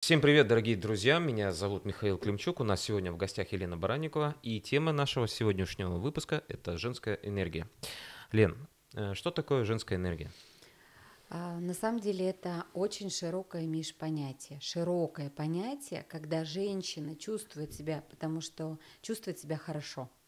Всем привет, дорогие друзья! Меня зовут Михаил Климчук. У нас сегодня в гостях Елена Баранникова. И тема нашего сегодняшнего выпуска – это женская энергия. Лен, э, что такое женская энергия? А, на самом деле это очень широкое, межпонятие, Широкое понятие, когда женщина чувствует себя, потому что чувствует себя хорошо –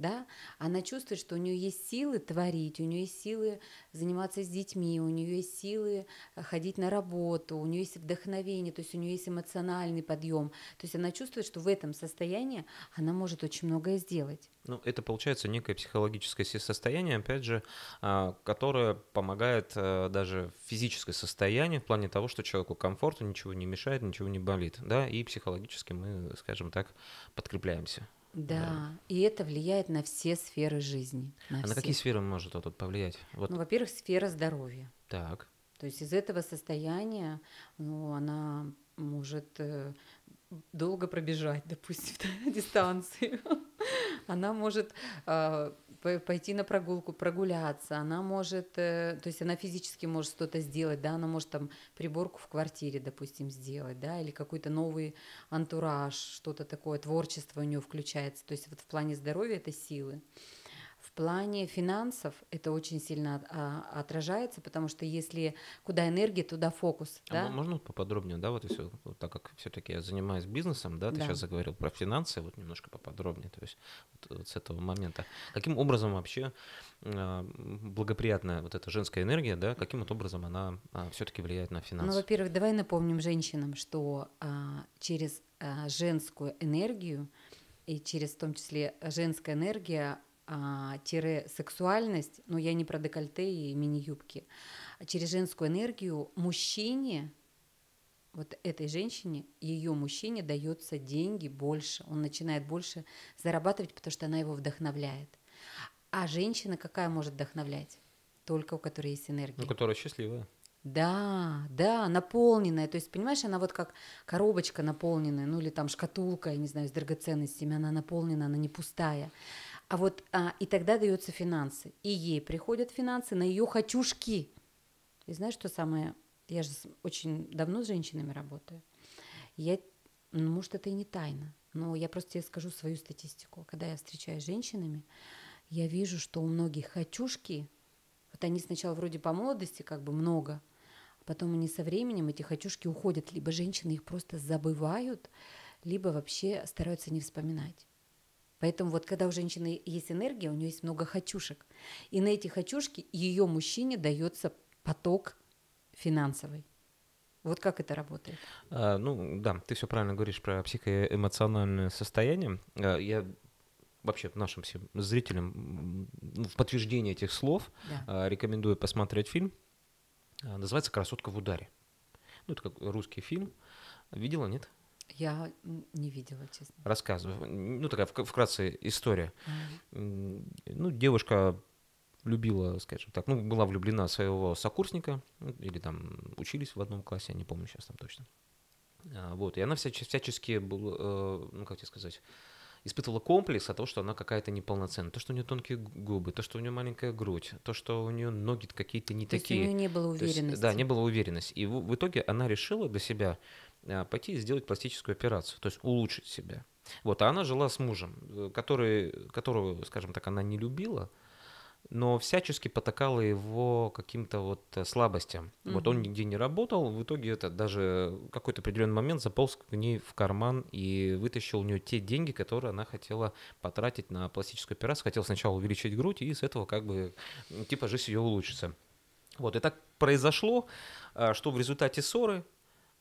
да, она чувствует, что у нее есть силы творить, у нее есть силы заниматься с детьми, у нее есть силы э, ходить на работу, у нее есть вдохновение, то есть у нее есть эмоциональный подъем. То есть она чувствует, что в этом состоянии она может очень многое сделать. Ну, это получается некое психологическое состояние, опять же, а, которое помогает э, даже в физическое состояние в плане того, что человеку комфортно, ничего не мешает, ничего не болит, да, и психологически мы, скажем так, подкрепляемся. Да, да, и это влияет на все сферы жизни. На а все. на какие сферы может это повлиять? Вот. Ну, во-первых, сфера здоровья. Так. То есть из этого состояния ну, она может э, долго пробежать, допустим, дистанцию. Она может а, пойти на прогулку, прогуляться, она может, э, то есть она физически может что-то сделать, да, она может там приборку в квартире, допустим, сделать, да, или какой-то новый антураж, что-то такое, творчество у нее включается, то есть вот в плане здоровья это силы плане финансов это очень сильно а, отражается, потому что если куда энергия, туда фокус. А да? Можно поподробнее, да, вот если вот, так как все-таки я занимаюсь бизнесом, да, ты да. сейчас заговорил про финансы, вот немножко поподробнее, то есть вот, вот с этого момента. Каким образом вообще а, благоприятная вот эта женская энергия, да, каким вот образом она а, все-таки влияет на ну, финансы? Ну, во-первых, давай напомним женщинам, что через женскую энергию и через, в том числе, женская энергия а, тире сексуальность, но ну, я не про декольте и мини-юбки, а через женскую энергию мужчине, вот этой женщине, ее мужчине дается деньги больше, он начинает больше зарабатывать, потому что она его вдохновляет. А женщина какая может вдохновлять? Только у которой есть энергия. У ну, которой счастливая. Да, да, наполненная. То есть, понимаешь, она вот как коробочка наполненная, ну или там шкатулка, я не знаю, с драгоценностями, она наполнена, она не пустая. А вот а, и тогда даются финансы. И ей приходят финансы на ее хочушки. И знаешь, что самое? Я же очень давно с женщинами работаю. Я, ну, может, это и не тайна, но я просто тебе скажу свою статистику. Когда я встречаюсь с женщинами, я вижу, что у многих хочушки, вот они сначала вроде по молодости как бы много, а потом они со временем, эти хочушки уходят, либо женщины их просто забывают, либо вообще стараются не вспоминать. Поэтому вот когда у женщины есть энергия, у нее есть много хочушек. И на эти хочушки ее мужчине дается поток финансовый. Вот как это работает? А, ну да, ты все правильно говоришь про психоэмоциональное состояние. А, я вообще нашим всем зрителям ну, в подтверждение этих слов да. А, рекомендую посмотреть фильм. А, называется «Красотка в ударе». Ну, это как русский фильм. Видела, нет? Я не видела, честно. Рассказываю. Ну, такая вкратце история. mm Ну, девушка любила, скажем так, ну, была влюблена в своего сокурсника, ну, или там учились в одном классе, я не помню сейчас там точно. А, вот, и она всячески, был, э, ну, как тебе сказать, испытывала комплекс от того, что она какая-то неполноценная. То, что у нее тонкие губы, то, что у нее маленькая грудь, то, что у нее ноги какие-то не то такие. То есть у нее не было уверенности. есть, да, не было уверенности. И в, в итоге она решила для себя, Э, пойти и сделать пластическую операцию, то есть улучшить себя. Вот, а она жила с мужем, э, который, которого, скажем так, она не любила, но всячески потакала его каким-то вот э, слабостям. mm Вот он нигде не работал, в итоге это даже какой-то определенный момент заполз к ней в карман и вытащил у нее те деньги, которые она хотела потратить на пластическую операцию. Хотел сначала увеличить грудь, и с этого как бы типа жизнь ее улучшится. Вот, и так произошло, а, что в результате ссоры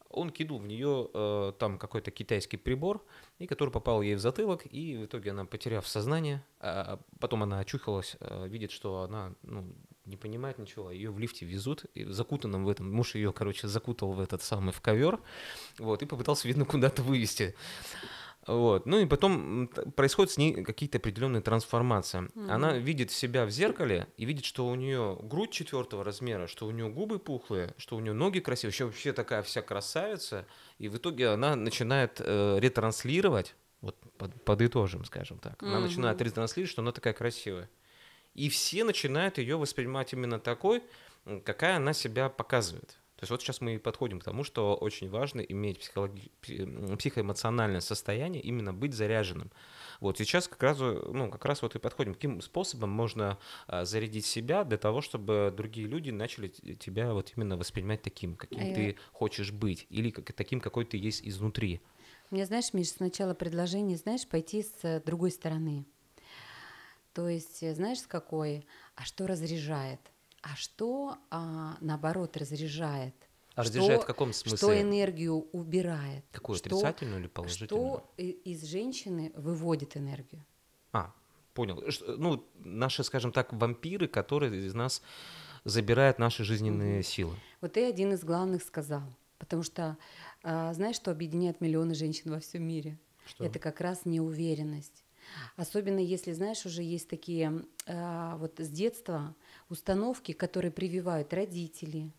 он кинул в нее э, там какой-то китайский прибор, и который попал ей в затылок, и в итоге она, потеряв сознание, а потом она очухалась, э, видит, что она ну, не понимает ничего, а ее в лифте везут, и закутанным в этом, муж ее, короче, закутал в этот самый, в ковер, вот, и попытался, видно, куда-то вывести. Вот. Ну и потом происходит с ней какие-то определенные трансформации. Mm-hmm. Она видит себя в зеркале и видит, что у нее грудь четвертого размера, что у нее губы пухлые, что у нее ноги красивые, еще вообще такая вся красавица. И в итоге она начинает э, ретранслировать, вот под, подытожим, скажем так. Она mm-hmm. начинает ретранслировать, что она такая красивая. И все начинают ее воспринимать именно такой, какая она себя показывает. То есть вот сейчас мы подходим к тому, что очень важно иметь психологи... психоэмоциональное состояние, именно быть заряженным. Вот сейчас как раз, ну, как раз вот и подходим, каким способом можно а, зарядить себя для того, чтобы другие люди начали тебя вот именно воспринимать таким, каким а ты я... хочешь быть, или как, таким, какой ты есть изнутри. Мне, знаешь, Миш, сначала предложение, знаешь, пойти с другой стороны. То есть, э, знаешь, с какой? А что разряжает? а что, а, наобот, разряжает. А что, разряжает в каком смысле? Что энергию убирает. Какую, что, отрицательную или положительную? Что из женщины выводит энергию. А, понял. Ну, наши, скажем так, вампиры, которые из нас забирают наши жизненные mm-hmm. силы. Вот ты один из главных сказал, потому что а, знаешь, что объединяет миллионы женщин во всем мире? Что? Это как раз неуверенность. Особенно если, знаешь, уже есть такие э, вот с детства установки, которые прививают родители.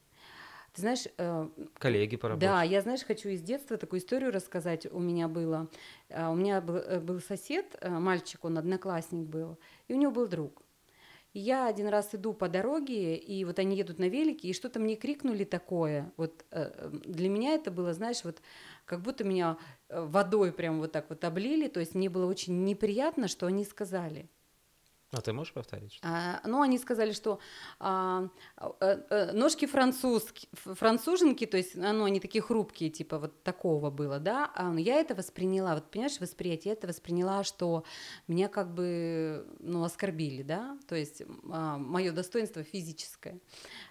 Ты знаешь... Э, Коллеги по работе. Да, я, знаешь, хочу из детства такую историю рассказать. У меня было... Э, у меня был, э, был сосед, э, мальчик, он одноклассник был, и у него был друг. И я один раз иду по дороге, и вот они едут на велике, и что-то мне крикнули такое. Вот э, для меня это было, знаешь, вот... Э, как будто меня э, водой прям вот так вот облили, то есть мне было очень неприятно, что они сказали. А ты можешь повторить? Что? А, ну, они сказали, что а, а, ножки французки, француженки, то есть, ну, они такие хрупкие, типа вот такого было, да. А ну, я это восприняла, вот понимаешь, восприятие, я это восприняла, что меня как бы, ну, оскорбили, да, то есть а, мое достоинство физическое,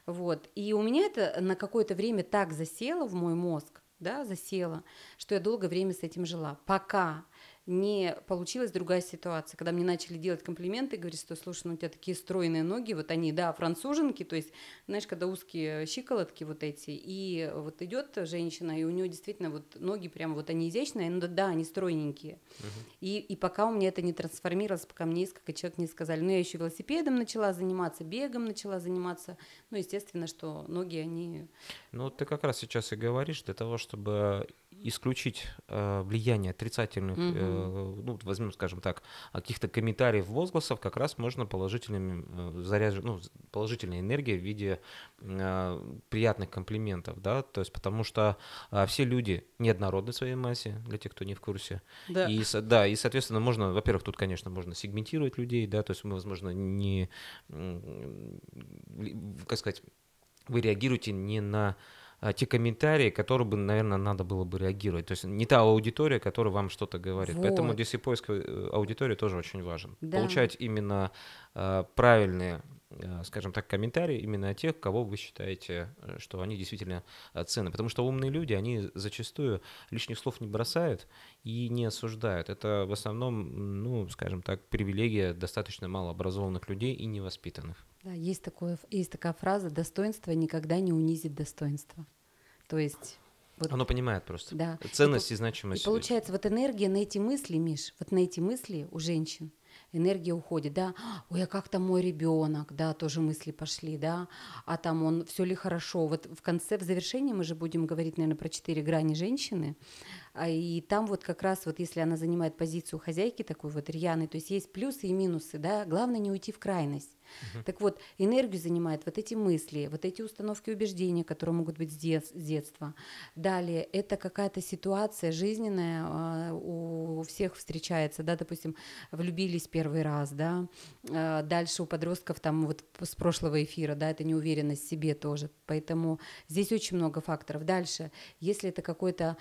вот. И у меня это на какое-то время так засело в мой мозг, да, засела, что я долгое время с этим жила. Пока не получилась другая ситуация, когда мне начали делать комплименты, говорить, что, слушай, ну у тебя такие стройные ноги, вот они, да, француженки, то есть, знаешь, когда узкие щиколотки вот эти, и вот идет женщина, и у нее действительно вот ноги прям вот они изящные, ну да, они стройненькие. Угу. И, и пока у меня это не трансформировалось, пока мне несколько человек не сказали, ну я еще велосипедом начала заниматься, бегом начала заниматься, ну, естественно, что ноги, они... Ну, ты как раз сейчас и говоришь для того, чтобы исключить э, влияние отрицательных, угу. э, ну, возьмем, скажем так, каких-то комментариев, возгласов, как раз можно положительными, э, заряж... ну, положительной энергией в виде э, приятных комплиментов, да, то есть потому что э, все люди неоднородны в своей массе, для тех, кто не в курсе. Да. И, да, и, соответственно, можно, во-первых, тут, конечно, можно сегментировать людей, да, то есть мы, возможно, не, как сказать, вы реагируете не на а, те комментарии, которые бы, наверное, надо было бы реагировать. То есть не та аудитория, которая вам что-то говорит. Вот. Поэтому здесь и поиск э, аудитории тоже очень важен. Да. Получать именно э, правильные а, скажем так, комментарии именно о тех, кого вы считаете, э, что они действительно ценны. Потому что умные люди, они зачастую лишних слов не бросают и не осуждают. Это в основном, ну, скажем так, привилегия достаточно малообразованных людей и невоспитанных. Да, есть, такое, есть такая фраза «достоинство никогда не унизит достоинство». То есть вот, Оно понимает просто. Да. Ценность и, и значимость. И получается, вот энергия на эти мысли, Миш, вот на эти мысли у женщин, энергия уходит, да, ой, а как там мой ребенок, да, тоже мысли пошли, да, а там он, все ли хорошо. Вот в конце, в завершении мы же будем говорить, наверное, про четыре грани женщины, а, и там вот как раз вот если она занимает позицию хозяйки такой вот рьяной, то есть есть плюсы и минусы, да, главное не уйти в крайность. Угу. Так вот, энергию занимает вот эти мысли, вот эти установки убеждения, которые могут быть с, дет- с детства. Далее, это какая-то ситуация жизненная, а, у всех встречается, да, допустим, влюбились первый раз, да, а, дальше у подростков там вот с прошлого эфира, да, это неуверенность в себе тоже, поэтому здесь очень много факторов. Дальше, если это какой-то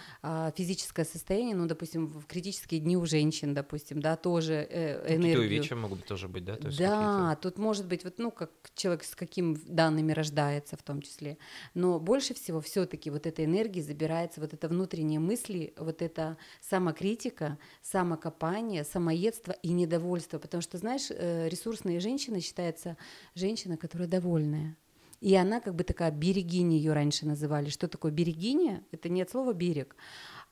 физический критическое состояние, ну, допустим, в критические дни у женщин, допустим, да, тоже э, ну, энергию. Какие-то увечья могут тоже быть, да? То есть да, тут может быть, вот, ну, как человек с какими данными рождается в том числе, но больше всего все таки вот этой энергии забирается вот это внутренние мысли, вот это самокритика, самокопание, самоедство и недовольство, потому что, знаешь, э, ресурсные женщины считается женщина, которая довольная, и она как бы такая берегиня ее раньше называли. Что такое берегиня? Это не от слова берег,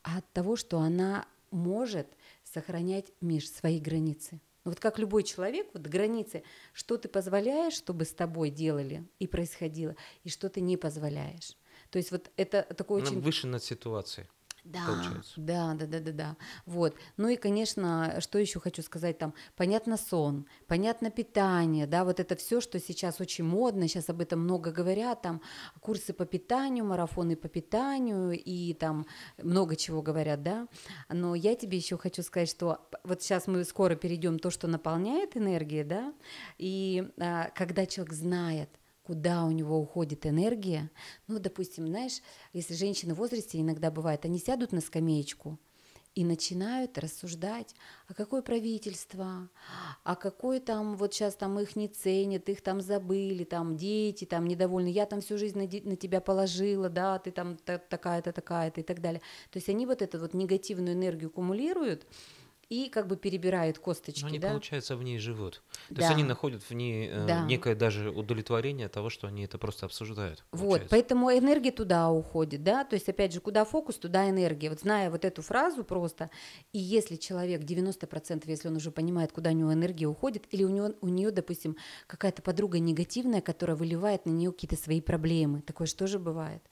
а от того, что она может сохранять, Миш, свои границы. Ну, вот как любой человек, вот границы, что ты позволяешь, чтобы с тобой делали и происходило, и что ты не позволяешь. То есть вот это такое очень... выше над ситуацией да, получается. Да, да, да, да, да. Вот. Ну и, конечно, что еще хочу сказать там, понятно сон, понятно питание, да, вот это все, что сейчас очень модно, сейчас об этом много говорят, там курсы по питанию, марафоны по питанию и там много чего говорят, да. Но я тебе еще хочу сказать, что вот сейчас мы скоро перейдем то, что наполняет энергией, да, и а, когда человек знает, куда у него уходит энергия. Ну, допустим, знаешь, если женщины в возрасте иногда бывает, они сядут на скамеечку и начинают рассуждать, а какое правительство, а какое там, вот сейчас там их не ценят, их там забыли, там дети, там недовольны, я там всю жизнь на, на тебя положила, да, ты там такая-то, такая-то и так далее. То есть они вот эту вот негативную энергию кумулируют, и как бы перебирают косточки. Но они, да? получается, в ней живут. То да. есть они находят в ней э, да. некое даже удовлетворение того, что они это просто обсуждают. Получается. Вот, поэтому энергия туда уходит, да, то есть, опять же, куда фокус, туда энергия. Вот зная вот эту фразу просто, и если человек 90%, если он уже понимает, куда у него энергия уходит, или у, него, у нее, допустим, какая-то подруга негативная, которая выливает на нее какие-то свои проблемы, такое же тоже бывает?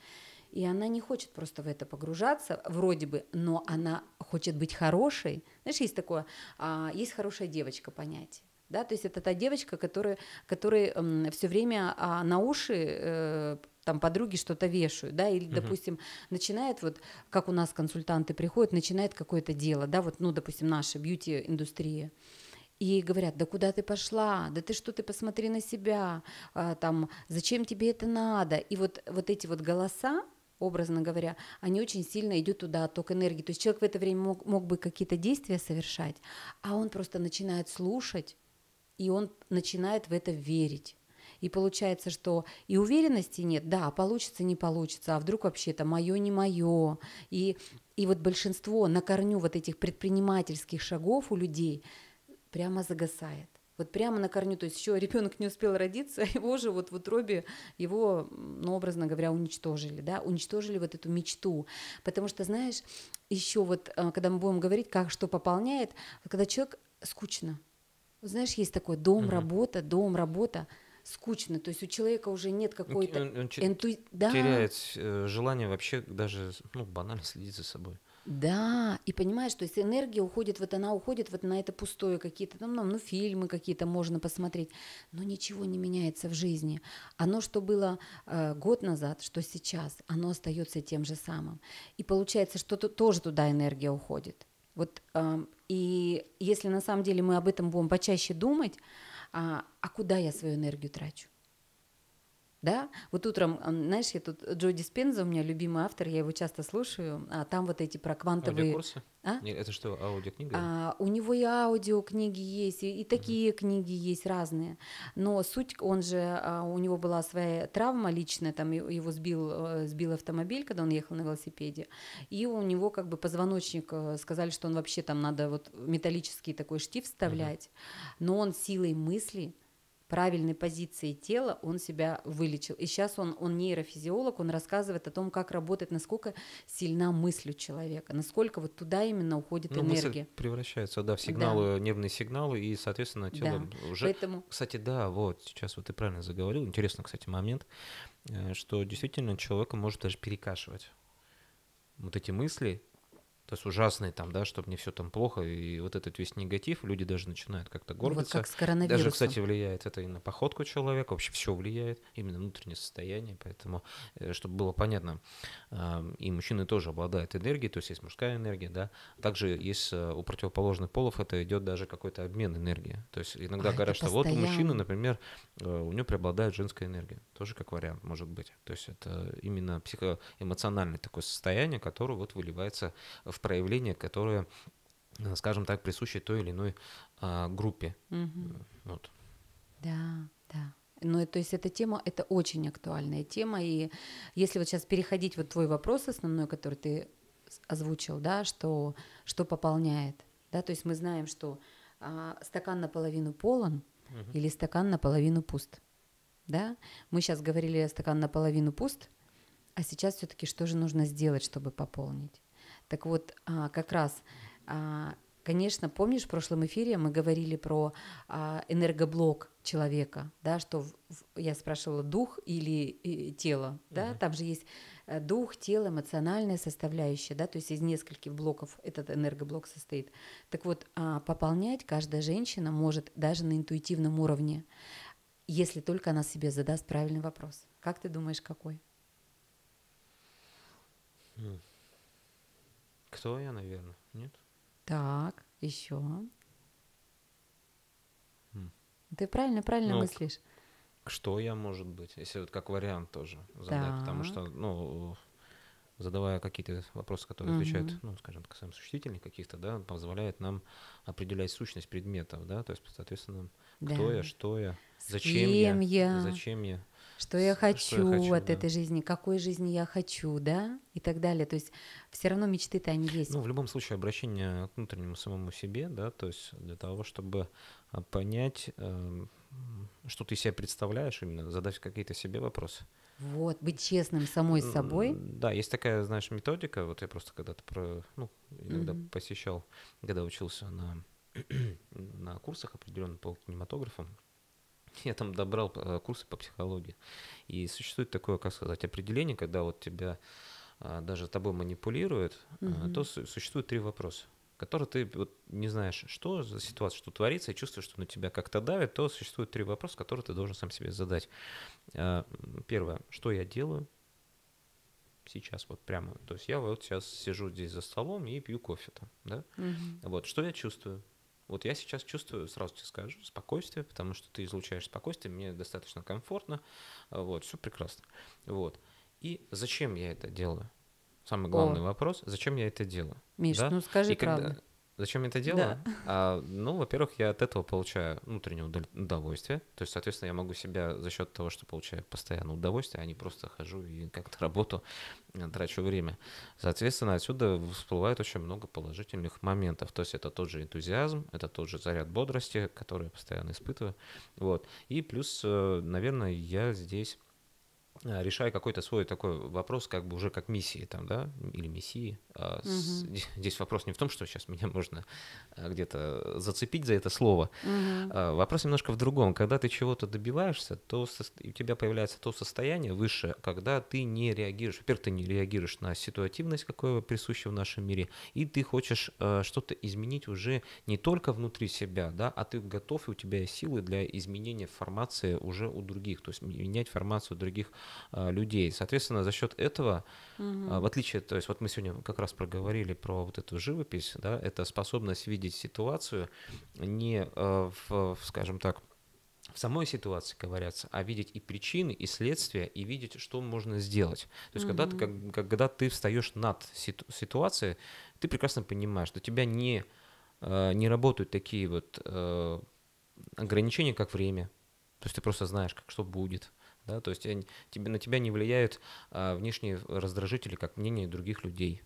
И она не хочет просто в это погружаться, вроде бы, но она хочет быть хорошей. Знаешь, есть такое, а, есть хорошая девочка понятие. Да, то есть это та девочка, которая, которая все время а, на уши э, там подруги что-то вешают, да, или, угу. допустим, начинает вот, как у нас консультанты приходят, начинает какое-то дело, да, вот, ну, допустим, наша бьюти-индустрия. И говорят, да куда ты пошла, да ты что, ты посмотри на себя, а, там, зачем тебе это надо? И вот, вот эти вот голоса, образно говоря, они очень сильно идет туда отток энергии. То есть человек в это время мог, мог бы какие-то действия совершать, а он просто начинает слушать, и он начинает в это верить. И получается, что и уверенности нет, да, получится, не получится, а вдруг вообще это мое, не мое. И, и вот большинство на корню вот этих предпринимательских шагов у людей прямо загасает. Вот прямо на корню, то есть еще ребенок не успел родиться, его же вот в утробе, его, ну, образно говоря, уничтожили, да, уничтожили вот эту мечту. Потому что, знаешь, еще вот, а, когда мы будем говорить, как что пополняет, когда человек скучно, знаешь, есть такое дом, угу. работа, дом, работа, скучно, то есть у человека уже нет ну, какой-то... Он, теряет да. Э, желание вообще даже, ну, банально следить за собой. Да, и понимаешь, то есть энергия уходит, вот она уходит вот на это пустое какие-то, там, ну, ну, фильмы какие-то можно посмотреть, но ничего не меняется в жизни. Оно, что было э, год назад, что сейчас, оно остается тем же самым. И получается, что -то, тоже туда энергия уходит. Вот, э, и если на самом деле мы об этом будем почаще думать, а, а куда я свою энергию трачу? да. Вот утром, знаешь, я тут э, Джо Диспенза, у меня любимый автор, я его часто слушаю, а там вот эти про квантовые... Аудиокурсы? А? Нет, это что, аудиокнига? А, у него и аудиокниги есть, и, и такие угу. книги есть разные. Но суть, он же, а, у него была своя травма личная, там его сбил, э, сбил автомобиль, когда он ехал на велосипеде, и у него как бы позвоночник, э, сказали, что он вообще там надо вот металлический такой штиф вставлять, угу. но он силой мысли правильной позиции тела он себя вылечил. И сейчас он, он нейрофизиолог, он рассказывает о том, как работает, насколько сильна мысль у человека, насколько вот туда именно уходит ну, энергия. Мысль превращается, да, в сигналы, да. нервные сигналы, и, соответственно, тело да. уже... Поэтому... Кстати, да, вот, сейчас вот ты правильно заговорил, интересно кстати, момент, э, что действительно человека может даже перекашивать вот эти мысли, с ужасный там, да, чтобы не все там плохо, и вот этот весь негатив, люди даже начинают как-то горбиться. Ну вот как с коронавирусом. Даже, кстати, влияет это и на походку человека, вообще все влияет, именно внутреннее состояние, поэтому, э, чтобы было понятно, эм, и мужчины тоже обладают энергией, то есть есть мужская энергия, да, также есть э, у противоположных полов это идет даже какой-то обмен энергии, то есть иногда а, говорят, что постоянно. вот у мужчины, например, э, у него преобладает женская энергия, тоже как вариант может быть, то есть это именно психоэмоциональное такое состояние, которое вот выливается в проявления, которые, э, скажем так, присущи той или иной а, группе. Угу. Вот. Да, да. Ну, то есть эта тема, это очень актуальная тема, и если вот сейчас переходить вот твой вопрос основной, который ты озвучил, да, что, что пополняет, да, то есть мы знаем, что а, стакан наполовину полон угу. или стакан наполовину пуст, да, мы сейчас говорили о стакан наполовину пуст, а сейчас все-таки что же нужно сделать, чтобы пополнить? Так вот, а, как раз, а, конечно, помнишь, в прошлом эфире мы говорили про а, энергоблок человека, да, что я спрашивала дух или э, тело, да, угу. там же есть э, дух, тело, эмоциональная составляющая, да, то есть из нескольких блоков этот энергоблок состоит. Так вот, пополнять каждая женщина может даже на интуитивном уровне, если только она себе задаст правильный вопрос. Как ты думаешь, какой? Mm. Кто я, наверное? Нет? Так, еще. Хм. Ты правильно, правильно ну, мыслишь. Что я, может быть, если вот как вариант тоже задать, так. потому что, ну, задавая какие-то вопросы, которые mm-hmm. отвечают, ну, скажем, касаемо существительных каких-то, да, позволяет нам определять сущность предметов, да, то есть, соответственно, да. кто я, что я, зачем я, я, зачем я, что я хочу, что я хочу от да. этой жизни, какой жизни я хочу, да, и так далее. То есть все равно мечты-то они есть. Ну, в любом случае, обращение к внутреннему самому себе, да, то есть для того, чтобы а, понять, эм, что ты себе представляешь, именно задать какие-то себе вопросы. Вот, быть честным самой с собой. Да, есть такая, знаешь, методика. Вот я просто когда-то про, ну, иногда mm-hmm. посещал, когда учился на, на курсах определенно по кинематографу. Я там добрал э, курсы по психологии. И существует такое, как сказать, определение, когда вот тебя а, даже тобой манипулируют, mm-hmm. то существует три вопроса который ты вот, не знаешь, что за ситуация, что творится, и чувствуешь, что на тебя как-то давит, то существует три вопроса, которые ты должен сам себе задать. А, первое, что я делаю сейчас, вот прямо, то есть я вот сейчас сижу здесь за столом и пью кофе там, да, угу. вот, что я чувствую, вот я сейчас чувствую, сразу тебе скажу, спокойствие, потому что ты излучаешь спокойствие, мне достаточно комфортно, вот, все прекрасно. Вот. И зачем я это делаю? самый главный О. вопрос, зачем я это делаю? Миш, да? ну скажи и правду. Зачем я это делаю? Да. А, ну, во-первых, я от этого получаю внутреннее удовольствие. То есть, соответственно, я могу себя за счет того, что получаю постоянно удовольствие, а не просто хожу и как-то работу э, трачу время. Соответственно, отсюда всплывает очень много положительных моментов. То есть это тот же энтузиазм, это тот же заряд бодрости, который я постоянно испытываю. Вот. И плюс, э, наверное, я здесь а, решая какой-то свой такой вопрос, как бы уже как миссии там, да, или миссии. Угу. Здесь вопрос не в том, что сейчас меня можно а, где-то зацепить за это слово. Угу. Вопрос немножко в другом. Когда ты чего-то добиваешься, то у тебя появляется то состояние выше, когда ты не реагируешь. Во-первых, ты не реагируешь на ситуативность, какое присуще в нашем мире, и ты хочешь что-то изменить уже не только внутри себя, да, а ты готов, и у тебя есть силы для изменения формации уже у других, то есть менять формацию других а, людей. Соответственно, за счет этого, угу. в отличие, то есть вот мы сегодня как раз проговорили про вот эту живопись, да, это способность видеть ситуацию не а, в, скажем так, в самой ситуации говорятся, а видеть и причины, и следствия, и видеть, что можно сделать. То есть, mm когда, ты, как, когда ты встаешь над ситу- ситуацией, ты прекрасно понимаешь, что у тебя не, э, не работают такие вот э, ограничения, как время. То есть ты просто знаешь, как что будет да, то есть тебе, на тебя не влияют а, внешние раздражители, как мнение других людей.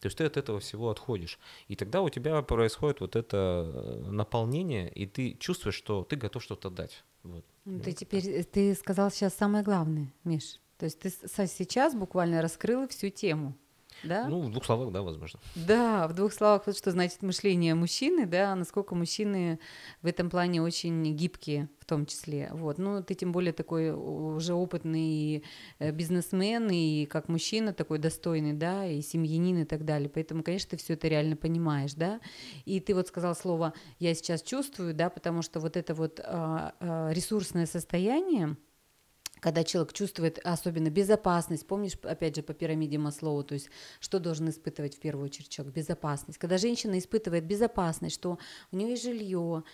То есть ты от этого всего отходишь. И тогда у тебя происходит вот это э, наполнение, и ты чувствуешь, что ты готов что-то дать. Вот. Ну, ну, ты теперь, э, ты сказал сейчас самое главное, Миш. То есть ты сейчас буквально раскрыл всю тему. Да? Ну, в двух словах, да, возможно. Да, в двух словах, вот что значит мышление мужчины, да, насколько мужчины в этом плане очень гибкие в том числе. Вот. Ну, ты тем более такой уже опытный э, бизнесмен, и как мужчина такой достойный, да, и семьянин и так далее. Поэтому, конечно, ты все это реально понимаешь, да. И ты вот сказал слово «я сейчас чувствую», да, потому что вот это вот а, а, ресурсное состояние, когда человек чувствует особенно безопасность, помнишь, опять же, по пирамиде Маслоу, то есть что должен испытывать в первую очередь человек? Безопасность. Когда женщина испытывает безопасность, что у нее есть жилье,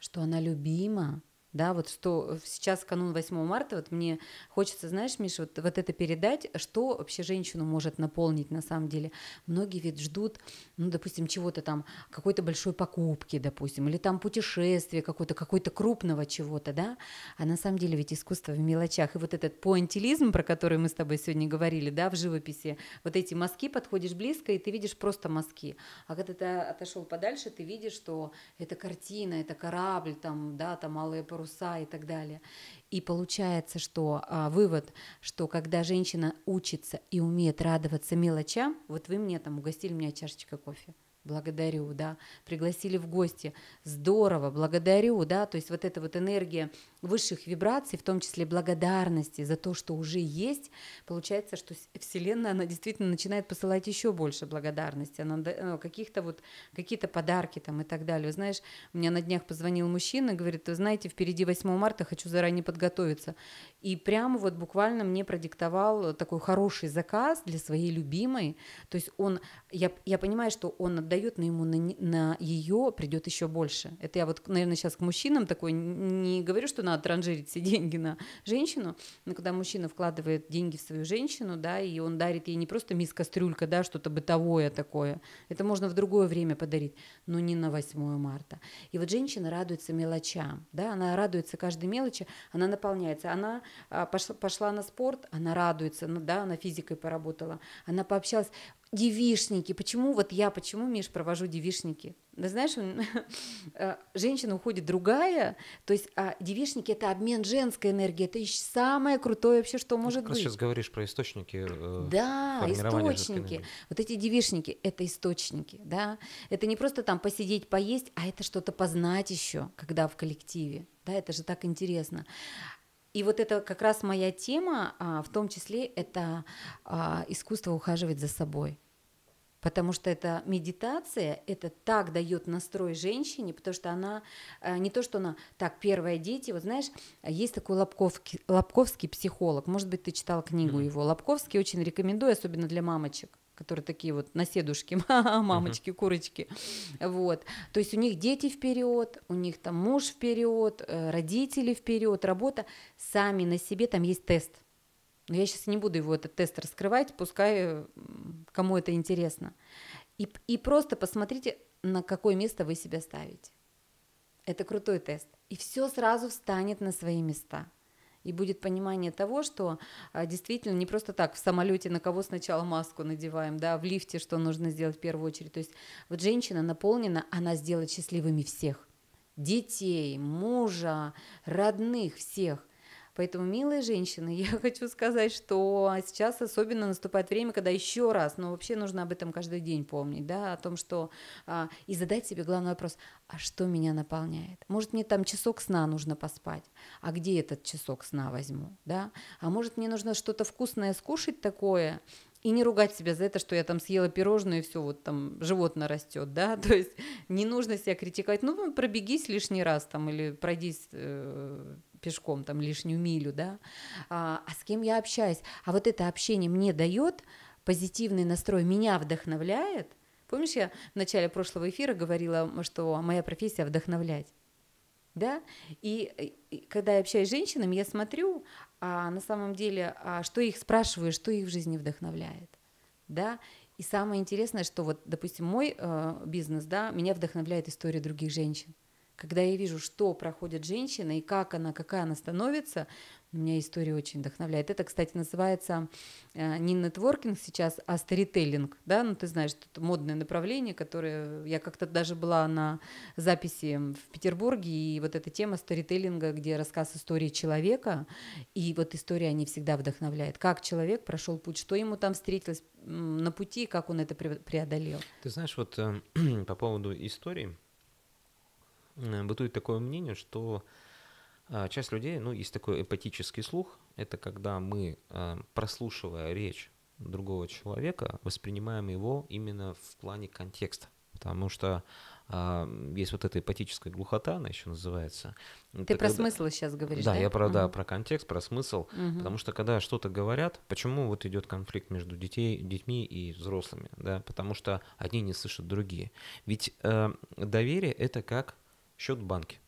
что она любима, да, вот что сейчас канун 8 марта, вот мне хочется, знаешь, Миша, вот, вот это передать, что вообще женщину может наполнить на самом деле. Многие ведь ждут, ну, допустим, чего-то там, какой-то большой покупки, допустим, или там путешествия какой-то, какой-то крупного чего-то, да, а на самом деле ведь искусство в мелочах, и вот этот пуантилизм, про который мы с тобой сегодня говорили, да, в живописи, вот эти мазки, подходишь близко, и ты видишь просто мазки, а когда ты отошел подальше, ты видишь, что это картина, это корабль, там, да, там алые паруса, паруса и так далее. И получается, что а, вывод, что когда женщина учится и умеет радоваться мелочам, вот вы мне там угостили меня чашечкой кофе, благодарю, да, пригласили в гости, здорово, благодарю, да, то есть вот эта вот энергия высших вибраций, в том числе благодарности за то, что уже есть, получается, что Вселенная, она действительно начинает посылать еще больше благодарности, она э, каких-то вот, какие-то подарки там и так далее, знаешь, мне на днях позвонил мужчина, говорит, знаете, впереди 8 марта, хочу заранее подготовиться, и прямо вот буквально мне продиктовал такой хороший заказ для своей любимой, то есть он, я, я понимаю, что он отдает дает, но ему на, на ее придет еще больше. Это я вот, наверное, сейчас к мужчинам такой не говорю, что надо транжирить все деньги на женщину, но когда мужчина вкладывает деньги в свою женщину, да, и он дарит ей не просто мисс кастрюлька, да, что-то бытовое такое, это можно в другое время подарить, но не на 8 марта. И вот женщина радуется мелочам, да, она радуется каждой мелочи, она наполняется, она а, пошла, пошла на спорт, она радуется, ну да, она физикой поработала, она пообщалась, девишники. Почему вот я, почему, Миш, провожу девишники? Да знаешь, э, женщина уходит другая, то есть а девишники это обмен женской энергии. это самое крутое вообще, что ну, может Ты быть. сейчас говоришь про источники. Э, да, источники. Вот эти девишники это источники, да. Это не просто там посидеть, поесть, а это что-то познать еще, когда в коллективе, да, это же так интересно. И вот это как раз моя тема, а, в том числе это а, искусство ухаживать за собой потому что это медитация, это так дает настрой женщине, потому что она э, не то, что она так первое дети, вот знаешь, есть такой Лобковский, Лобковский психолог, может быть, ты читал книгу mm-hmm. его, Лобковский очень рекомендую, особенно для мамочек которые такие вот наседушки, мамочки, курочки, вот. То есть у них дети вперед, у них там муж вперед, э, родители вперед, работа, сами на себе, там есть тест, но я сейчас не буду его этот тест раскрывать, пускай кому это интересно. И, и просто посмотрите, на какое место вы себя ставите. Это крутой тест. И все сразу встанет на свои места. И будет понимание того, что а, действительно не просто так в самолете на кого сначала маску надеваем, да, в лифте что нужно сделать в первую очередь. То есть вот женщина наполнена, она сделает счастливыми всех. Детей, мужа, родных, всех. Поэтому, милые женщины, я хочу сказать, что сейчас особенно наступает время, когда еще раз, но ну, вообще нужно об этом каждый день помнить, да, о том, что... А, и задать себе главный вопрос, а что меня наполняет? Может, мне там часок сна нужно поспать, а где этот часок сна возьму, да? А может, мне нужно что-то вкусное скушать такое, и не ругать себя за это, что я там съела пирожное, и все, вот там животное растет, да, то есть не нужно себя критиковать, ну, пробегись лишний раз там или пройдись э, пешком там лишнюю милю, да, а, а с кем я общаюсь. А вот это общение мне дает позитивный настрой, меня вдохновляет. Помнишь, я в начале прошлого эфира говорила, что моя профессия вдохновлять. Да? И, и когда я общаюсь с женщинами, я смотрю, а на самом деле, а что их спрашиваю, что их в жизни вдохновляет. Да? И самое интересное, что вот, допустим, мой э, бизнес, да, меня вдохновляет история других женщин. Когда я вижу, что проходит женщина и как она, какая она становится, меня история очень вдохновляет. Это, кстати, называется э, не нетворкинг сейчас, а сторителлинг. Да? Ну, ты знаешь, это модное направление, которое... Я как-то даже была на записи в Петербурге, и вот эта тема сторителлинга, где рассказ истории человека, и вот история не всегда вдохновляет. Как человек прошел путь, что ему там встретилось на пути, как он это преодолел. Ты знаешь, вот э, по поводу истории, Э, бытует такое мнение, что э, часть людей, ну, есть такой эпатический слух, это когда мы, э, прослушивая речь другого человека, воспринимаем его именно в плане контекста. Потому что а, есть вот эта эпатическая глухота, она еще называется. Ты это про когда... смысл сейчас говоришь, да? Да, я про, угу. да, про контекст, про смысл. Угу. Потому что когда что-то говорят, почему вот идет конфликт между детей, детьми и взрослыми? Да? Потому что одни не слышат другие. Ведь э, доверие — это как счет в банке.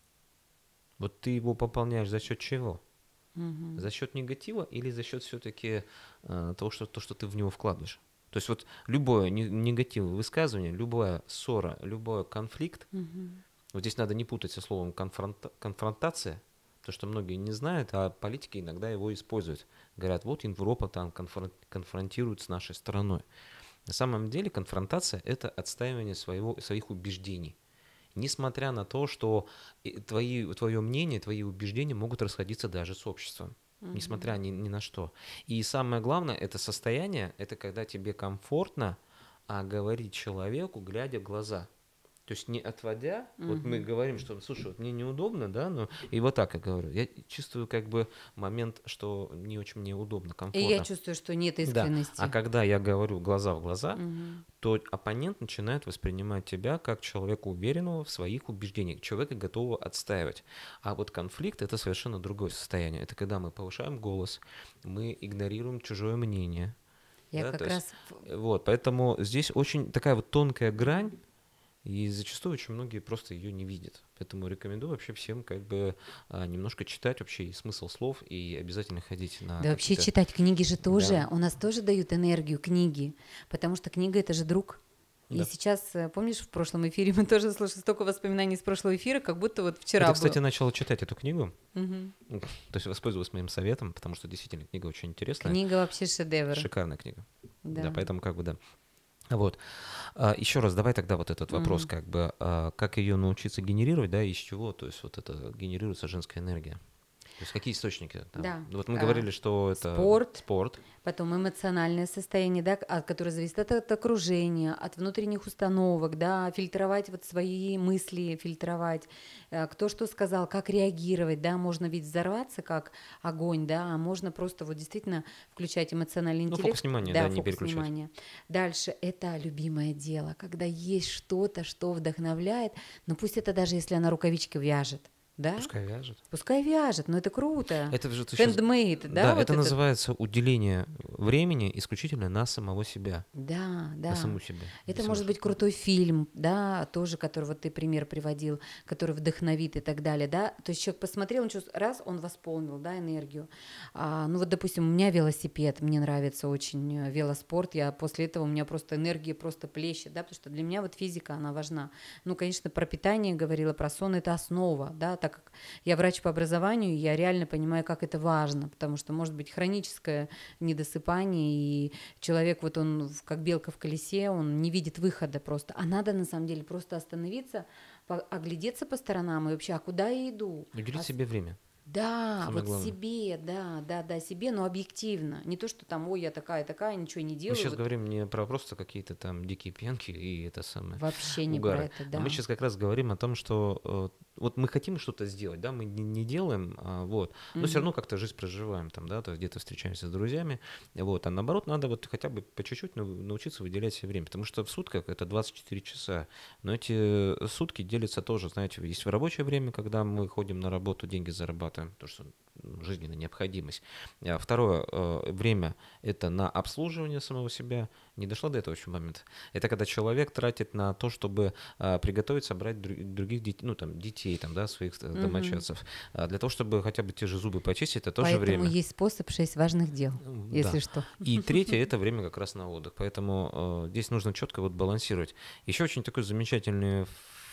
Вот ты его пополняешь за счет чего? Угу. За счет негатива или за счет все-таки э, того, что, то, что ты в него вкладываешь? То есть вот любое негативное высказывание, любая ссора, любой конфликт, угу. вот здесь надо не путать со словом конфронта- конфронтация, то, что многие не знают, а политики иногда его используют. Говорят, вот Европа там конфронтирует с нашей страной. На самом деле конфронтация – это отстаивание своего, своих убеждений несмотря на то, что твои, твое мнение, твои убеждения могут расходиться даже с обществом. Mm-hmm. Несмотря ни, ни на что. И самое главное, это состояние, это когда тебе комфортно а говорить человеку, глядя в глаза. То есть не отводя, угу. вот мы говорим, что, слушай, вот мне неудобно, да, но и вот так я говорю, я чувствую как бы момент, что не очень мне удобно, комфортно. И я чувствую, что нет искренности. Да. А когда я говорю глаза в глаза, угу. то оппонент начинает воспринимать тебя как человека уверенного в своих убеждениях, человека готового отстаивать. А вот конфликт это совершенно другое состояние. Это когда мы повышаем голос, мы игнорируем чужое мнение. Я да, как раз... Есть, вот, поэтому здесь очень такая вот тонкая грань и зачастую очень многие просто ее не видят. Поэтому рекомендую вообще всем как бы а, немножко читать вообще смысл слов и обязательно ходить на... Да вообще читать книги же тоже. Да. У нас тоже дают энергию книги, потому что книга это же друг. И да. сейчас, э, помнишь, в прошлом эфире мы тоже слышали столько воспоминаний из прошлого эфира, как будто вот вчера. Я, кстати, начал читать эту книгу. Угу. То есть воспользовалась моим советом, потому что действительно книга очень интересная. Книга вообще шедевр. Шикарная книга. Да. да, поэтому как бы да. Вот. А, Еще раз, давай тогда вот этот вопрос, mm-hmm. как бы, а, как ее научиться генерировать, да, из чего, то есть вот это генерируется женская энергия. То есть какие источники? Там? Да. Ну, вот мы а, говорили, что это спорт, спорт. потом эмоциональное состояние, да, которое зависит от, от окружения, от внутренних установок, да, фильтровать вот свои мысли, фильтровать, э, кто что сказал, как реагировать, да, можно ведь взорваться как огонь, да, а можно просто вот действительно включать эмоциональный ну, интеллект. Ну, фокус внимания, да, да не фокус внимания. Дальше это любимое дело, когда есть что-то, что вдохновляет, но пусть это даже если она рукавички вяжет, да? Пускай вяжет. Пускай вяжет, но ну это круто. Это же ты Handmade, сейчас... да? Да, вот это, это называется уделение времени исключительно на самого себя. Да, да. На саму себя. Это может быть крутой фильм, да, тоже, которого ты пример приводил, который вдохновит и так далее, да. То есть человек посмотрел, он чувствует, раз, он восполнил, да, энергию. А, ну вот, допустим, у меня велосипед, мне нравится очень э, велоспорт, я после этого у меня просто энергия просто плещет, да, потому что для меня вот физика, она важна. Ну, конечно, про питание говорила, про сон, это основа, да, так как я врач по образованию, я реально понимаю, как это важно, потому что может быть хроническое недосыпание, и человек вот он как белка в колесе, он не видит выхода просто. А надо на самом деле просто остановиться, оглядеться по сторонам и вообще, а куда я иду? Уделить а... себе время. Да, Самое вот главное. себе, да, да, да, себе, но объективно. Не то, что там, ой, я такая, такая, ничего не делаю. Мы сейчас вот... говорим не про просто какие-то там дикие пьянки и это самое. Вообще угары. не про это, да. А мы сейчас как раз говорим о том, что э, вот мы хотим что-то сделать, да, мы не, не делаем, а, вот, но mm-hmm. все равно как-то жизнь проживаем там, да, то есть где-то встречаемся с друзьями, вот, а наоборот надо вот хотя бы по чуть-чуть научиться выделять себе время, потому что в сутках это 24 часа, но эти э, сутки делятся тоже, знаете, есть в рабочее время, когда мы ходим на работу, деньги зарабатываем, потому что жизненная необходимость. А Второе э, время – это на обслуживание самого себя, не дошло до этого еще момента. Это когда человек тратит на то, чтобы а, приготовить, собрать друг, других детей, ну там детей, там, да, своих угу. домочадцев, а, для того, чтобы хотя бы те же зубы почистить, это тоже время. Поэтому есть способ шесть важных дел, ну, если да. что. И третье это время как раз на отдых. Поэтому э, здесь нужно четко вот балансировать. Еще очень такой замечательный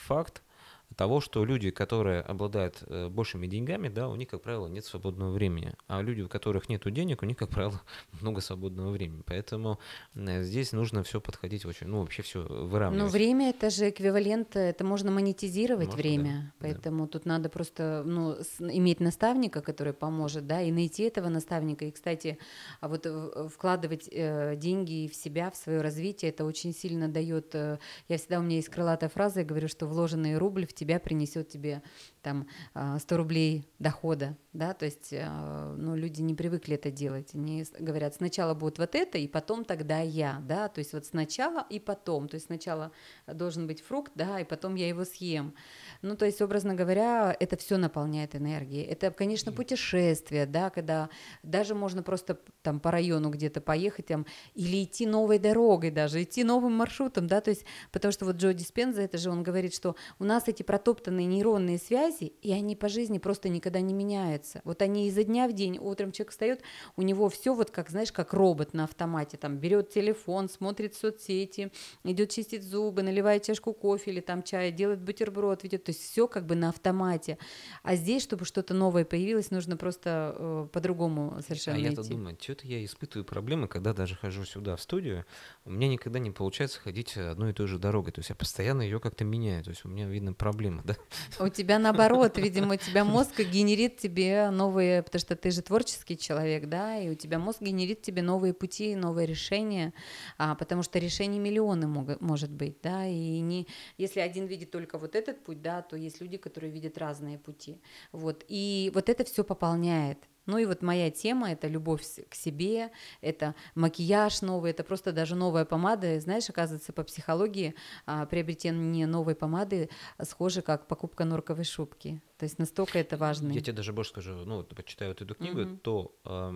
факт – того, что люди, которые обладают э, большими деньгами, да, у них, как правило, нет свободного времени. А люди, у которых нет денег, у них, как правило, много свободного времени. Поэтому здесь нужно все подходить очень, ну, вообще все выравнивать. Но ну, время это же эквивалент, э, это можно монетизировать можно, время. Да, поэтому да. тут надо просто ну, иметь наставника, который поможет, да, и найти этого наставника. И, кстати, а вот э, вкладывать деньги в себя, в свое развитие, это очень сильно дает. Я всегда у меня есть крылатая фраза, я говорю, что вложенный рубль в тебя принесет тебе там 100 а, рублей дохода, да, то есть, а, ну, люди не привыкли это делать, они говорят, сначала будет вот это, и потом тогда я, да, то есть вот сначала и потом, то есть сначала должен быть фрукт, да, и потом я его съем, ну, то есть, образно говоря, это все наполняет энергией, это, конечно, путешествие, да, когда даже можно просто там по району где-то поехать, там, или идти новой дорогой даже, идти новым маршрутом, да, то есть, потому что вот Джо Диспенза, это же он говорит, что у нас эти протоптанные нейронные связи, и они по жизни просто никогда не меняются. Вот они изо дня в день, утром человек встает, у него все вот как, знаешь, как робот на автомате, там берет телефон, смотрит соцсети, идет чистить зубы, наливает чашку кофе или там чая, делает бутерброд, ведет, то есть все как бы на автомате. А здесь, чтобы что-то новое появилось, нужно просто э, по-другому совершенно. А я-то думаю, что-то я испытываю проблемы, когда даже хожу сюда в студию, у меня никогда не получается ходить одной и той же дорогой, то есть я постоянно ее как-то меняю, то есть у меня видно проблемы проблема, да? У тебя наоборот, видимо, у тебя мозг генерит тебе новые, потому что ты же творческий человек, да, и у тебя мозг генерит тебе новые пути, новые решения, а, потому что решений миллионы могут, может быть, да, и не, если один видит только вот этот путь, да, то есть люди, которые видят разные пути, вот, и вот это все пополняет, ну и вот моя тема – это любовь к себе, это макияж новый, это просто даже новая помада. И знаешь, оказывается, по психологии а, приобретение новой помады схоже как покупка норковой шубки. То есть настолько это важно. Я тебе даже больше скажу, ну, вот, почитаю вот эту книгу, угу. то э,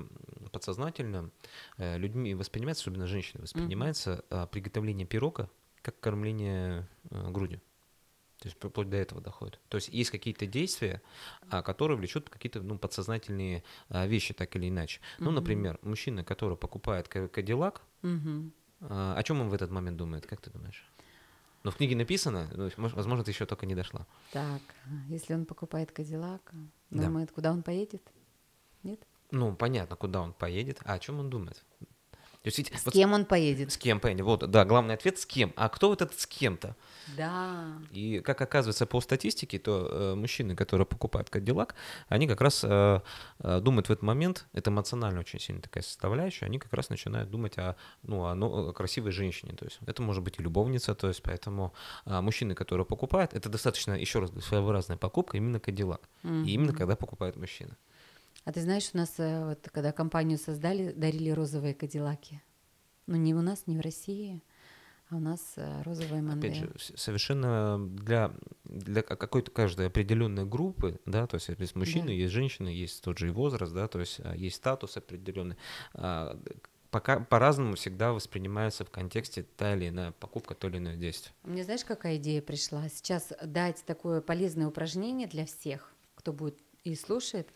подсознательно э, людьми воспринимается, особенно женщины, воспринимается угу. э, приготовление пирога как кормление э, грудью. То есть вплоть до этого доходит. То есть есть какие-то действия, а, которые влечут какие-то ну, подсознательные а, вещи, так или иначе. Mm-hmm. Ну, например, мужчина, который покупает Кадиллак, mm о чем он в этот момент думает, как ты думаешь? Ну, в книге написано, ну, возможно, ты еще только не дошла. Так, если он покупает Кадиллак, он да. думает, куда он поедет? Нет? Ну, понятно, куда он поедет, а о чем он думает? То есть, с вот, кем он поедет? С кем поедет. Вот, да, главный ответ с кем. А кто этот с кем-то? Да. И как оказывается по статистике, то э, мужчины, которые покупают Cadillac, они как раз э, э, думают в этот момент, это эмоционально очень сильно такая составляющая, они как раз начинают думать о, ну, о, ну, о красивой женщине. То есть это может быть и любовница, то есть поэтому э, мужчины, которые покупают, это достаточно, еще раз, своеобразная покупка именно Cadillac. Mm-hmm. И именно когда покупает мужчина. А ты знаешь, у нас, э, вот, когда компанию создали, дарили розовые кадиллаки. Ну, не у нас, не в России, а у нас э, розовая модель. Опять же, совершенно для, для какой-то каждой определенной группы, да, то есть есть мужчины, да. есть женщины, есть тот же и возраст, да, то есть а, есть статус определенный а, пока по-разному всегда воспринимается в контексте та или иная покупка, то или иное действие. Мне знаешь, какая идея пришла? Сейчас дать такое полезное упражнение для всех, кто будет и слушает.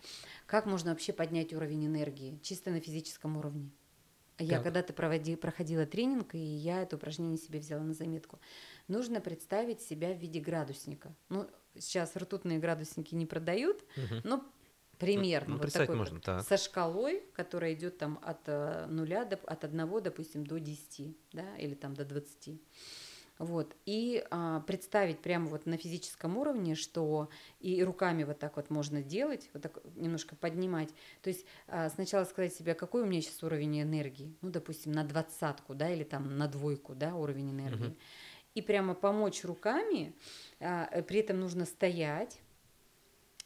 Как можно вообще поднять уровень энергии чисто на физическом уровне? А я когда-то проводи, проходила тренинг, и я это упражнение себе взяла на заметку. Нужно представить себя в виде градусника. Ну, сейчас ртутные градусники не продают, угу. но примерно. Ну, вот такой можно, вот, так. Со шкалой, которая идет там от э, нуля, от одного, допустим, до 10, да, или там до 20. Вот. И а, представить прямо вот на физическом уровне, что и руками вот так вот можно делать, вот так немножко поднимать. То есть а, сначала сказать себе, а какой у меня сейчас уровень энергии, ну, допустим, на двадцатку, да, или там на двойку, да, уровень энергии. Угу. И прямо помочь руками, а, э, при этом нужно стоять,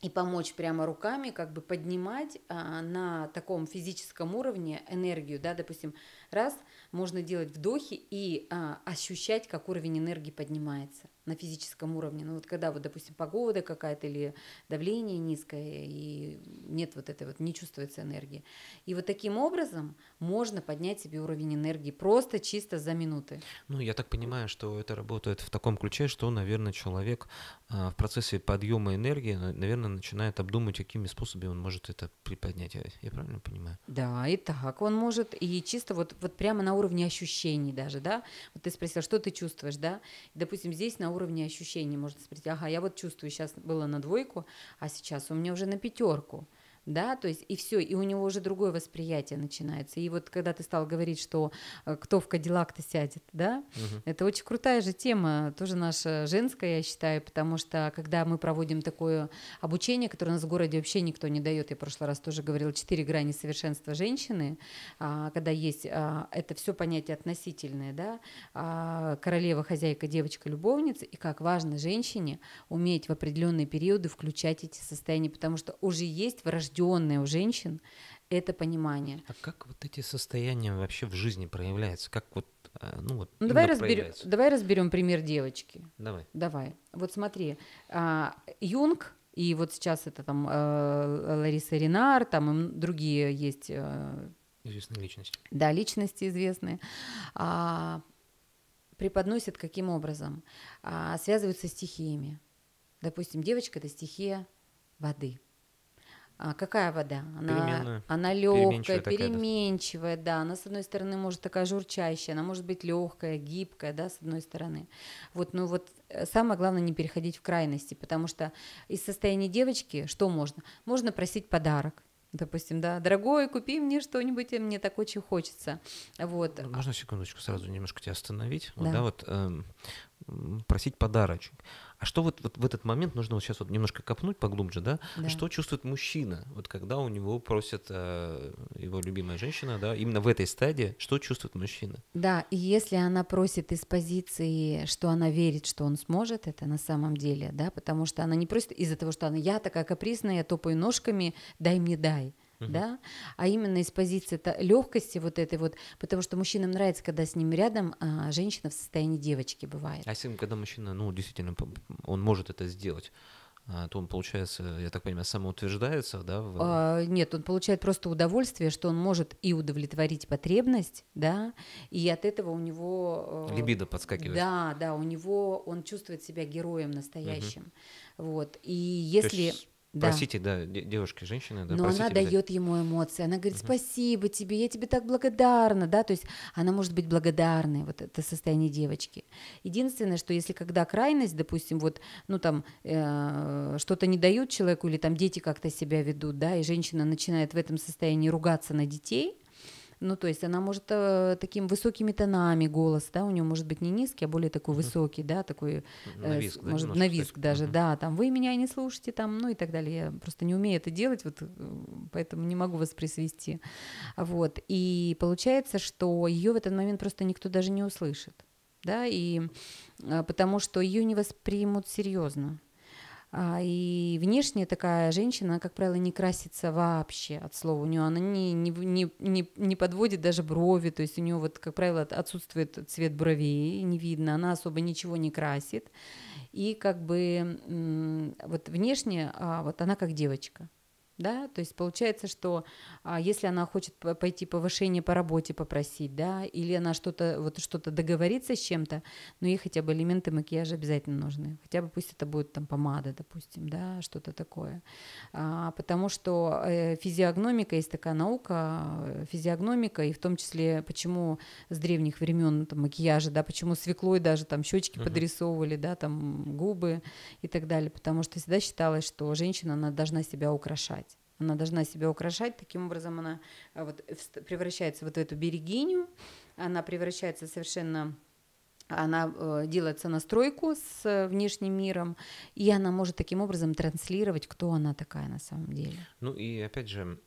и помочь прямо руками, как бы поднимать а, на таком физическом уровне энергию, да, допустим, раз – можно делать вдохи и а, ощущать, как уровень энергии поднимается на физическом уровне. Ну вот когда вот, допустим, погода какая-то или давление низкое, и нет вот этой вот, не чувствуется энергии. И вот таким образом можно поднять себе уровень энергии просто чисто за минуты. Ну, я так понимаю, что это работает в таком ключе, что, наверное, человек а, в процессе подъема энергии, наверное, начинает обдумывать, какими способами он может это приподнять. Я, я правильно понимаю? Да, и так он может, и чисто вот, вот прямо на уровне ощущений даже, да. Вот ты спросила, что ты чувствуешь, да. Допустим, здесь на уровне ощущений можно смотреть, ага, я вот чувствую, сейчас было на двойку, а сейчас у меня уже на пятерку да, то есть и все, и у него уже другое восприятие начинается. И вот когда ты стал говорить, что э, кто в Кадиллак-то сядет, да, угу. это очень крутая же тема, тоже наша женская, я считаю, потому что когда мы проводим такое обучение, которое у нас в городе вообще никто не дает, я в прошлый раз тоже говорила, четыре грани совершенства женщины, а, когда есть а, это все понятие относительное, да, а, королева, хозяйка, девочка, любовница, и как важно женщине уметь в определенные периоды включать эти состояния, потому что уже есть врожденные врожденное у женщин, это понимание. А как вот эти состояния вообще в жизни проявляются? Как вот, э, ну вот, ну, давай, разберем, давай разберем пример девочки. Давай. Давай. Вот смотри, а, Юнг, и вот сейчас это там э, Лариса Ренар, там и другие есть... Э, известные личности. Да, личности известные. А, преподносят каким образом? А, связываются стихиями. Допустим, девочка – это стихия воды – а какая вода? Она, она легкая, переменчивая, переменчивая да. Она, с одной стороны, может такая журчащая, она может быть легкая, гибкая, да, с одной стороны. Вот, ну вот э, самое главное не переходить в крайности, потому что из состояния девочки что можно? Можно просить подарок, допустим, да, дорогой, купи мне что-нибудь, мне так очень хочется, вот. Можно секундочку сразу немножко тебя остановить, да, вот, да вот э, просить подарочек. А что вот, вот в этот момент нужно вот сейчас вот немножко копнуть поглубже, да? да? Что чувствует мужчина, вот когда у него просит э, его любимая женщина, да, именно в этой стадии, что чувствует мужчина? Да, и если она просит из позиции, что она верит, что он сможет, это на самом деле, да, потому что она не просит из-за того, что она я такая капризная, я топаю ножками, дай мне дай угу. да, а именно из позиции легкости вот этой вот, потому что мужчинам нравится, когда с ним рядом а женщина в состоянии девочки бывает. А если когда мужчина, ну, действительно, он может это сделать, а, то он, получается, я так понимаю, самоутверждается, да? В... А, нет, он получает просто удовольствие, что он может и удовлетворить потребность, да, и от этого у него... Э, Либидо подскакивает. Да, да, у него, он чувствует себя героем настоящим. Угу. Вот, и если... То есть да. Простите, да, девушки, женщины, да. Но она дает ему эмоции. Она говорит, спасибо тебе, я тебе так благодарна, да, то есть она может быть благодарной, вот это состояние девочки. Единственное, что если когда крайность, допустим, вот, ну там, э, что-то не дают человеку, или там дети как-то себя ведут, да, и женщина начинает в этом состоянии ругаться на детей, ну, то есть она может э, таким высокими тонами голос, да, у нее может быть не низкий, а более такой uh-huh. высокий, да, такой, э, на виск, может, да, даже, uh-huh. да, там, вы меня не слушаете, там, ну и так далее. Я просто не умею это делать, вот, э, поэтому не могу вас присвести Вот, и получается, что ее в этот момент просто никто даже не услышит, да, и э, потому что ее не воспримут серьезно. А, и внешняя такая женщина, она, как правило, не красится вообще от слова. У нее она не, не, не, не, не подводит даже брови, то есть у нее, вот, как правило, отсутствует цвет бровей, не видно, она особо ничего не красит. И как бы вот внешне а, вот она как девочка да, то есть получается, что а, если она хочет пойти повышение по работе попросить, да, или она что-то, вот что-то договорится с чем-то, но ну ей хотя бы элементы макияжа обязательно нужны, хотя бы пусть это будет там помада, допустим, да, что-то такое, а, потому что э, физиогномика есть такая наука, э, физиогномика, и в том числе, почему с древних времен там, макияжа, да, почему свеклой даже там щечки uh-huh. подрисовывали, да, там губы и так далее, потому что всегда считалось, что женщина, она должна себя украшать, она должна себя украшать, таким образом она э, вот превращается вот в эту берегиню, она превращается совершенно она э, делается настройку с э, внешним миром, и она может таким образом транслировать, кто она такая на самом деле. Ну и опять же,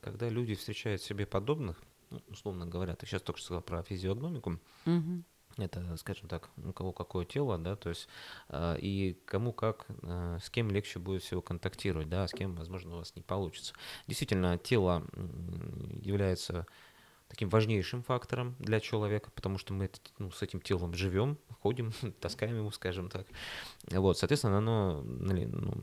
когда люди встречают себе подобных, ну, условно говоря, ты сейчас только что сказал про физиогномику, угу это, скажем так, у кого какое тело, да, то есть а, и кому как, а, с кем легче будет всего контактировать, да, а с кем, возможно, у вас не получится. Действительно, тело является таким важнейшим фактором для человека, потому что мы ну, с этим телом живем, ходим, таскаем его, скажем так. Вот, соответственно, оно ну,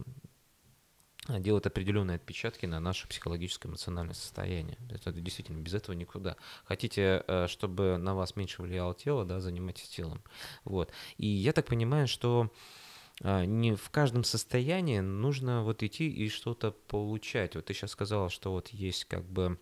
а, делает определенные отпечатки на наше психологическое эмоциональное состояние. Это действительно без этого никуда. Хотите, э, чтобы на вас меньше влияло тело, да, занимайтесь телом. Вот. И я так понимаю, что а, не в каждом состоянии нужно вот идти и что-то получать. Вот ты сейчас сказала, что вот есть как бы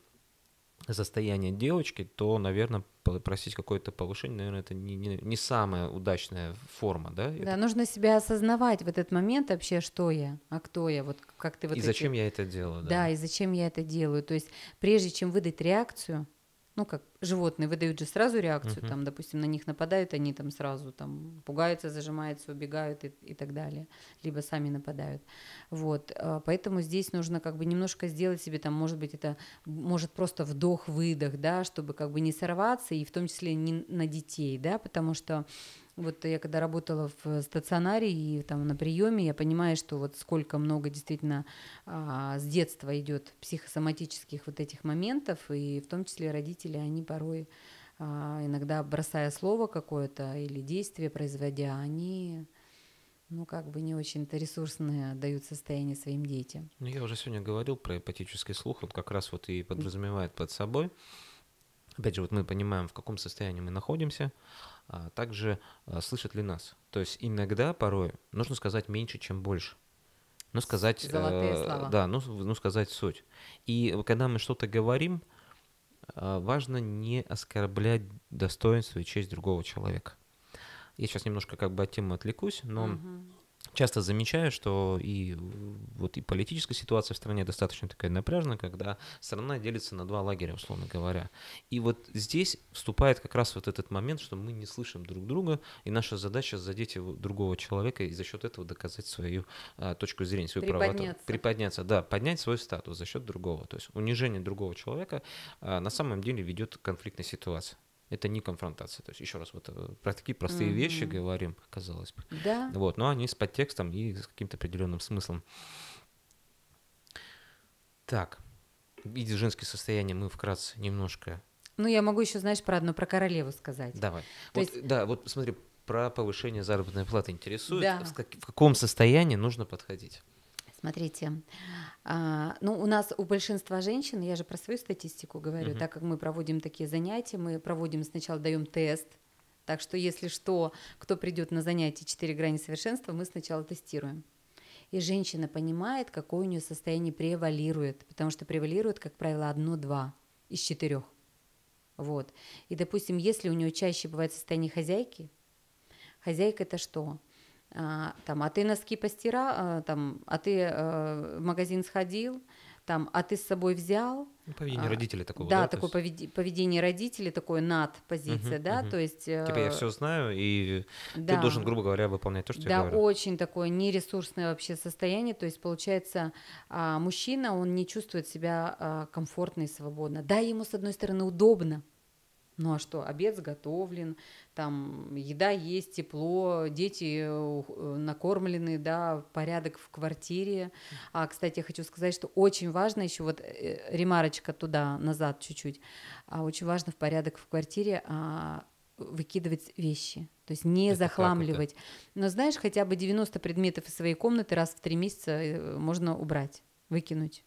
состояние девочки, то, наверное, просить какое-то повышение, наверное, это не, не, не самая удачная форма, да? Да, это... нужно себя осознавать в этот момент вообще, что я, а кто я, вот как ты вот... И эти... зачем я это делаю, да? Да, и зачем я это делаю, то есть прежде чем выдать реакцию, ну, как животные выдают же сразу реакцию, uh-huh. там, допустим, на них нападают, они там сразу там пугаются, зажимаются, убегают и, и так далее, либо сами нападают. Вот, а, поэтому здесь нужно как бы немножко сделать себе там, может быть, это может просто вдох-выдох, да, чтобы как бы не сорваться, и в том числе не на детей, да, потому что вот я когда работала в стационаре и там на приеме, я понимаю, что вот сколько много действительно а, с детства идет психосоматических вот этих моментов, и в том числе родители, они порой а, иногда бросая слово какое-то или действие производя, они ну, как бы не очень-то ресурсные дают состояние своим детям. Ну, я уже сегодня говорил про эпатический слух, вот как раз вот и подразумевает под собой опять же, вот мы понимаем, в каком состоянии мы находимся, а также а, слышат ли нас. То есть иногда, порой, нужно сказать меньше, чем больше. Ну, сказать... Э, Золотые э, слова. Да, ну, ну, сказать суть. И когда мы что-то говорим, а, важно не оскорблять достоинство и честь другого человека. Я сейчас немножко как бы от темы отвлекусь, но угу часто замечаю, что и вот и политическая ситуация в стране достаточно такая напряженная, когда страна делится на два лагеря, условно говоря. И вот здесь вступает как раз вот этот момент, что мы не слышим друг друга, и наша задача задеть его, другого человека и за счет этого доказать свою а, точку зрения, свою приподняться. правоту. Приподняться. Да, поднять свой статус за счет другого. То есть унижение другого человека а, на самом деле ведет к конфликтной ситуации это не конфронтация. То есть еще раз, вот э, про такие простые mm-hmm. вещи говорим, казалось бы. Да. Вот, но они с подтекстом и с каким-то определенным смыслом. Так, и женские состояния мы вкратце немножко... Ну, я могу еще, знаешь, про одно, про королеву сказать. Давай. То вот, есть... Да, вот смотри, про повышение заработной платы интересует, да. в каком состоянии нужно подходить. Смотрите, а, ну у нас у большинства женщин, я же про свою статистику говорю, угу. так как мы проводим такие занятия, мы проводим сначала даем тест, так что если что, кто придет на занятие четыре грани совершенства, мы сначала тестируем. И женщина понимает, какое у нее состояние превалирует, потому что превалирует, как правило, одно-два из четырех. Вот. И, допустим, если у нее чаще бывает состояние хозяйки, хозяйка это что? А, там, а ты носки постирал, а, там, а ты э, в магазин сходил, там, а ты с собой взял. Ну, поведение а, родителей такого. Да, да такое есть... поведение, поведение родителей, такое над позиция, угу, да, угу. то есть. Э, типа я все знаю и да, ты должен, грубо говоря, выполнять то, что да, я говорю. Да, очень такое нересурсное вообще состояние, то есть получается а, мужчина, он не чувствует себя комфортно и свободно. Да, ему с одной стороны удобно, ну а что, обед сготовлен, там еда есть, тепло, дети э, накормлены, да, порядок в квартире. А, кстати, я хочу сказать, что очень важно еще вот э, ремарочка туда назад чуть-чуть. А очень важно в порядок в квартире а, выкидывать вещи. То есть не это захламливать. Но знаешь, хотя бы 90 предметов из своей комнаты раз в три месяца э, можно убрать, выкинуть.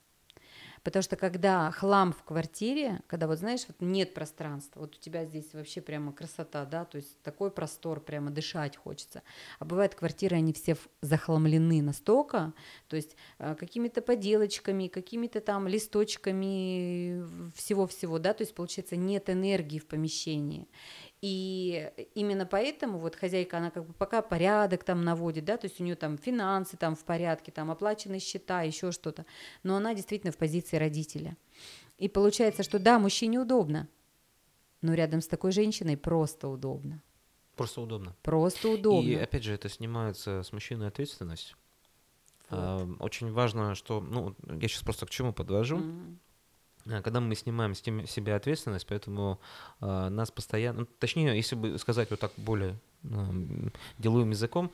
Потому что когда хлам в квартире, когда вот знаешь, вот нет пространства, вот у тебя здесь вообще прямо красота, да, то есть такой простор, прямо дышать хочется. А бывают квартиры, они все захламлены настолько, то есть э, какими-то поделочками, какими-то там листочками э, всего-всего, да, то есть получается нет энергии в помещении. И э, именно поэтому вот хозяйка, она как бы пока порядок там наводит, да, то есть у нее там финансы там в порядке, там оплачены счета, еще что-то, но она действительно в позиции родителя. И получается, что да, мужчине удобно, но рядом с такой женщиной просто удобно. Просто удобно. Просто удобно. И опять же, это снимается с мужчины ответственность. Вот. Очень важно, что, ну, я сейчас просто к чему подвожу. Mm-hmm. Э, когда мы снимаем с себя ответственность, поэтому э, нас постоянно, ну, точнее, если бы сказать вот так более э, деловым языком,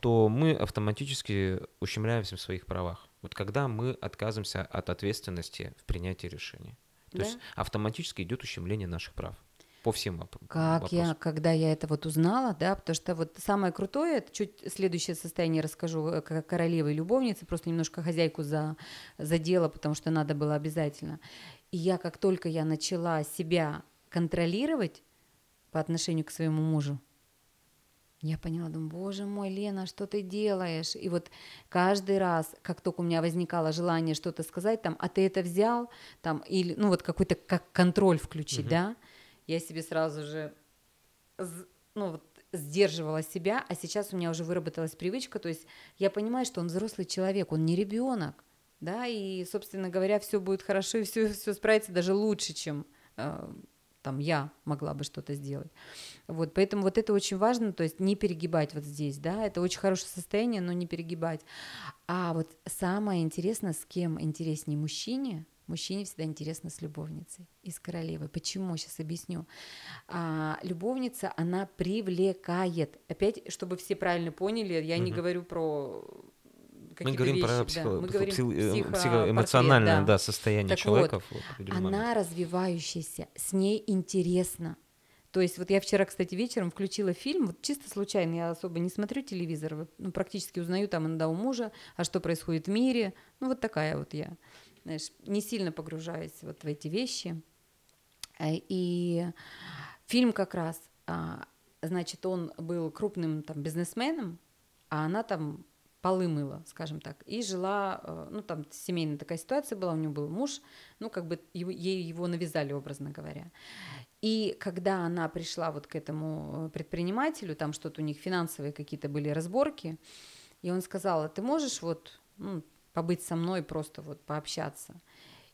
то мы автоматически ущемляемся в своих правах. Вот когда мы отказываемся от ответственности в принятии решения, То да? есть автоматически идет ущемление наших прав по всем Как вопросам. я, когда я это вот узнала, да, потому что вот самое крутое, это чуть следующее состояние расскажу, как э, королевы и любовницы, просто немножко хозяйку за, задела, потому что надо было обязательно. И я, как только я начала себя контролировать по отношению к своему мужу, я поняла, думаю, боже мой, Лена, что ты делаешь? И вот каждый раз, как только у меня возникало желание что-то сказать, там, а ты это взял, там, или, ну, вот какой-то как контроль включить, угу. да, я себе сразу же ну, вот, сдерживала себя, а сейчас у меня уже выработалась привычка, то есть я понимаю, что он взрослый человек, он не ребенок, да, и, собственно говоря, все будет хорошо, и все, все справится даже лучше, чем э, там я могла бы что-то сделать. Вот, поэтому вот это очень важно, то есть не перегибать вот здесь, да, это очень хорошее состояние, но не перегибать. А вот самое интересное, с кем интереснее мужчине, Мужчине всегда интересно с любовницей, и с королевой. Почему? Сейчас объясню. А, любовница, она привлекает. Опять, чтобы все правильно поняли, я угу. не говорю про мы говорим вещи, про психо... да. Мы говорим психо... Э, психо... психоэмоциональное да. Да, состояние так человека. Вот, она момент. развивающаяся, с ней интересно. То есть вот я вчера, кстати, вечером включила фильм, вот чисто случайно, я особо не смотрю телевизор, ну, практически узнаю там иногда у мужа, а что происходит в мире, ну вот такая вот я знаешь, не сильно погружаюсь вот в эти вещи. Э, и фильм как раз, а, значит, он был крупным там бизнесменом, а она там полы мыла, скажем так, и жила, э, ну там семейная такая ситуация была, у нее был муж, ну как бы ей его навязали, образно говоря. И когда она пришла вот к этому э, предпринимателю, там что-то у них финансовые какие-то были разборки, и он сказал, а ты можешь вот ну, побыть со мной, просто вот пообщаться.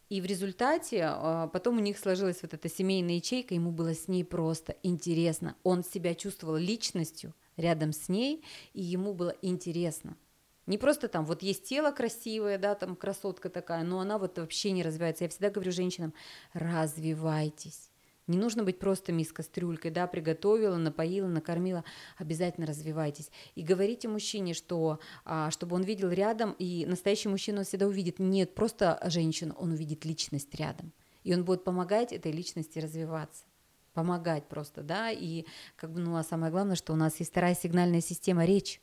И в результате а, потом у них сложилась вот эта семейная ячейка, ему было с ней просто интересно. Он себя чувствовал личностью рядом с ней, и ему было интересно. Не просто там вот есть тело красивое, да, там красотка такая, но она вот вообще не развивается. Я всегда говорю женщинам, развивайтесь. Не нужно быть просто мисс кастрюлькой, да, приготовила, напоила, накормила. Обязательно развивайтесь. И говорите мужчине, что, а, чтобы он видел рядом, и настоящий мужчина он всегда увидит нет, просто женщину, он увидит личность рядом. И он будет помогать этой личности развиваться помогать просто, да, и как бы, ну, а самое главное, что у нас есть вторая сигнальная система речь,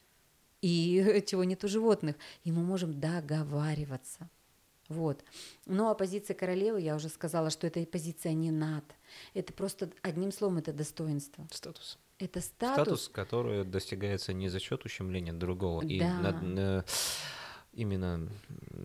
и чего нет у животных, и мы можем договариваться. Вот. Ну а позиция королевы, я уже сказала, что это позиция не над. Это просто одним словом это достоинство. Статус. Это статус. Статус, который достигается не за счет ущемления другого. Да. И над, э, именно,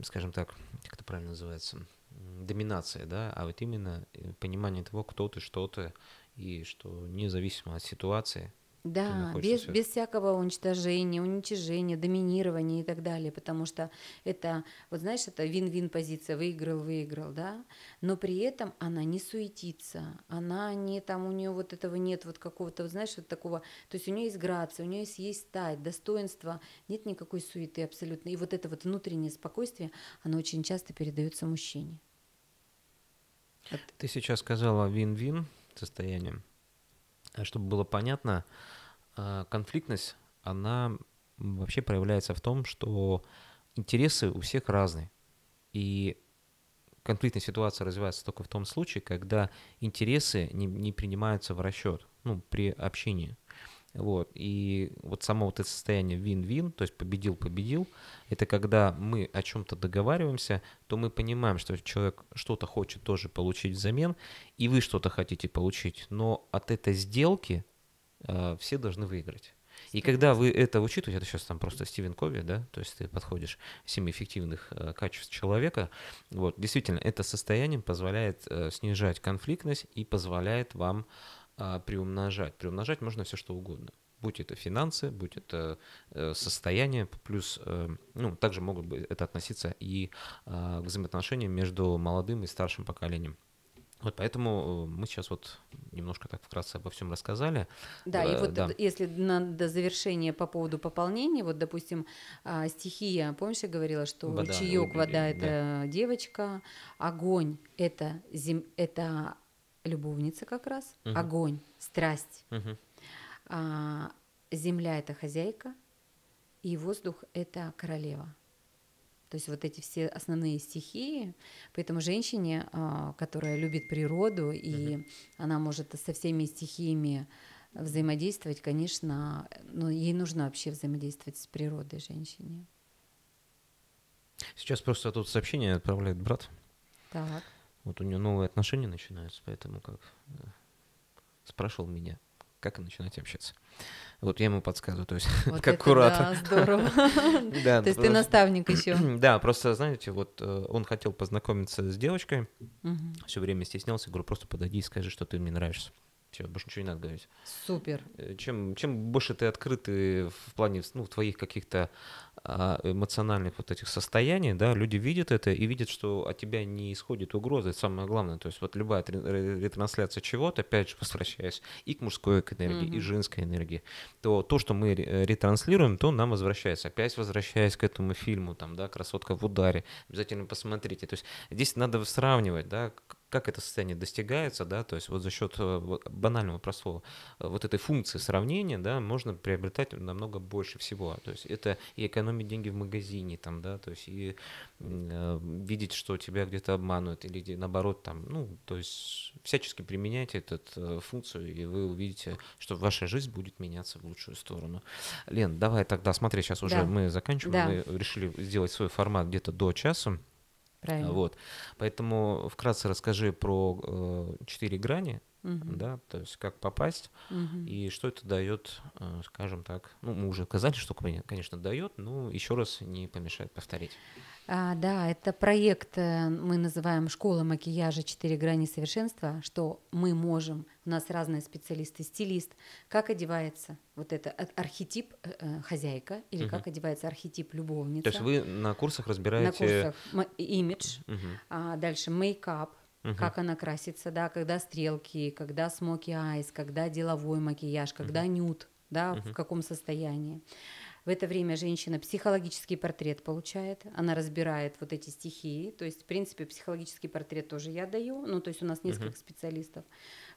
скажем так, как это правильно называется, доминация, да, а вот именно э, понимание того, кто ты, что ты, и что независимо от ситуации, да, без, без всякого уничтожения, уничижения, доминирования и так далее, потому что это, вот знаешь, это вин-вин позиция, выиграл, выиграл, да, но при этом она не суетится, она не там, у нее вот этого нет, вот какого-то, вот знаешь, вот такого, то есть у нее есть грация, у нее есть, есть стать, достоинство, нет никакой суеты абсолютно, и вот это вот внутреннее спокойствие, оно очень часто передается мужчине. Ты сейчас сказала вин-вин состоянием. Э, чтобы было понятно, э, конфликтность, она вообще проявляется в том, что интересы у всех разные. И конфликтная ситуация развивается только в том случае, когда интересы не, не принимаются в расчет, ну, при общении. Вот. И вот само вот это состояние вин-вин, то есть победил-победил, это когда мы о чем-то договариваемся, то мы понимаем, что человек что-то хочет тоже получить взамен, и вы что-то хотите получить, но от этой сделки э, все должны выиграть. И когда вы это учитываете, это сейчас там просто Стивен Кови, да, то есть ты подходишь семь эффективных э, качеств человека, вот, действительно, это состояние позволяет э, снижать конфликтность и позволяет вам а, приумножать. Приумножать можно все что угодно. Будь это финансы, будь это э, состояние, плюс, э, ну, также могут быть это относиться и к а, взаимоотношениям между молодым и старшим поколением. Вот поэтому э, мы сейчас вот немножко так вкратце обо всем рассказали. Да, и вот да. если на, до завершения по поводу пополнения, вот, допустим, а, стихия, помнишь, я говорила, что вода, ручеек, вода – это девочка, огонь – это, зем, это любовница как раз, угу. огонь, страсть. Угу. А, земля это хозяйка, и воздух это королева. То есть вот эти все основные стихии. Поэтому женщине, а, которая любит природу, и угу. она может со всеми стихиями взаимодействовать, конечно, но ей нужно вообще взаимодействовать с природой женщине. Сейчас просто тут сообщение отправляет брат. Так. Вот у нее новые отношения начинаются, поэтому как э, спрашивал меня, как начинать общаться. Вот я ему подсказываю, то есть вот как куратор. Да, здорово. да, то есть ты наставник еще. да, просто, знаете, вот э, он хотел познакомиться с девочкой, все время стеснялся, говорю, просто подойди и скажи, что ты мне нравишься. Все, больше ничего не надо говорить. Супер. Э, чем, чем больше ты открытый в плане ну, твоих каких-то а, эмоциональных вот этих состояний, да, люди видят это и видят, что от тебя не исходит угроза, это самое главное. То есть вот любая ретрансляция чего-то, опять же, возвращаясь и к мужской к энергии, mm-hmm. и женской энергии, то то, что мы ретранслируем, то нам возвращается. Опять возвращаясь к этому фильму, там, да, «Красотка в ударе», обязательно посмотрите. То есть здесь надо сравнивать, да, как это состояние достигается, да, то есть вот за счет э, вот, банального простого э, вот этой функции сравнения, да, можно приобретать намного больше всего, то есть это и экономить деньги в магазине, там, да, то есть и э, видеть, что тебя где-то обманывают или наоборот там, ну, то есть всячески применять эту э, функцию, и вы увидите, что ваша жизнь будет меняться в лучшую сторону. Лен, давай тогда, смотри, сейчас уже да. мы заканчиваем, да. мы решили сделать свой формат где-то до часа. Правильно. Вот. Поэтому вкратце расскажи про э, четыре э, грани, угу. да, то есть как попасть угу. и что это дает, э, скажем так. Ну, мы уже сказали, что, конечно, дает, но еще раз не помешает повторить. А, да, это проект э, мы называем «Школа макияжа. Четыре грани совершенства», что мы можем, у нас разные специалисты, стилист, как одевается вот это э, архетип э, э, хозяйка или угу. как одевается архетип любовница. То есть вы на курсах разбираете... На курсах имидж, угу. а дальше мейкап, угу. как она красится, да, когда стрелки, когда смоки айс, когда деловой макияж, когда угу. нюд, да, угу. в каком состоянии. В это время женщина психологический портрет получает, она разбирает вот эти стихии, то есть, в принципе, психологический портрет тоже я даю, ну, то есть у нас несколько uh-huh. специалистов.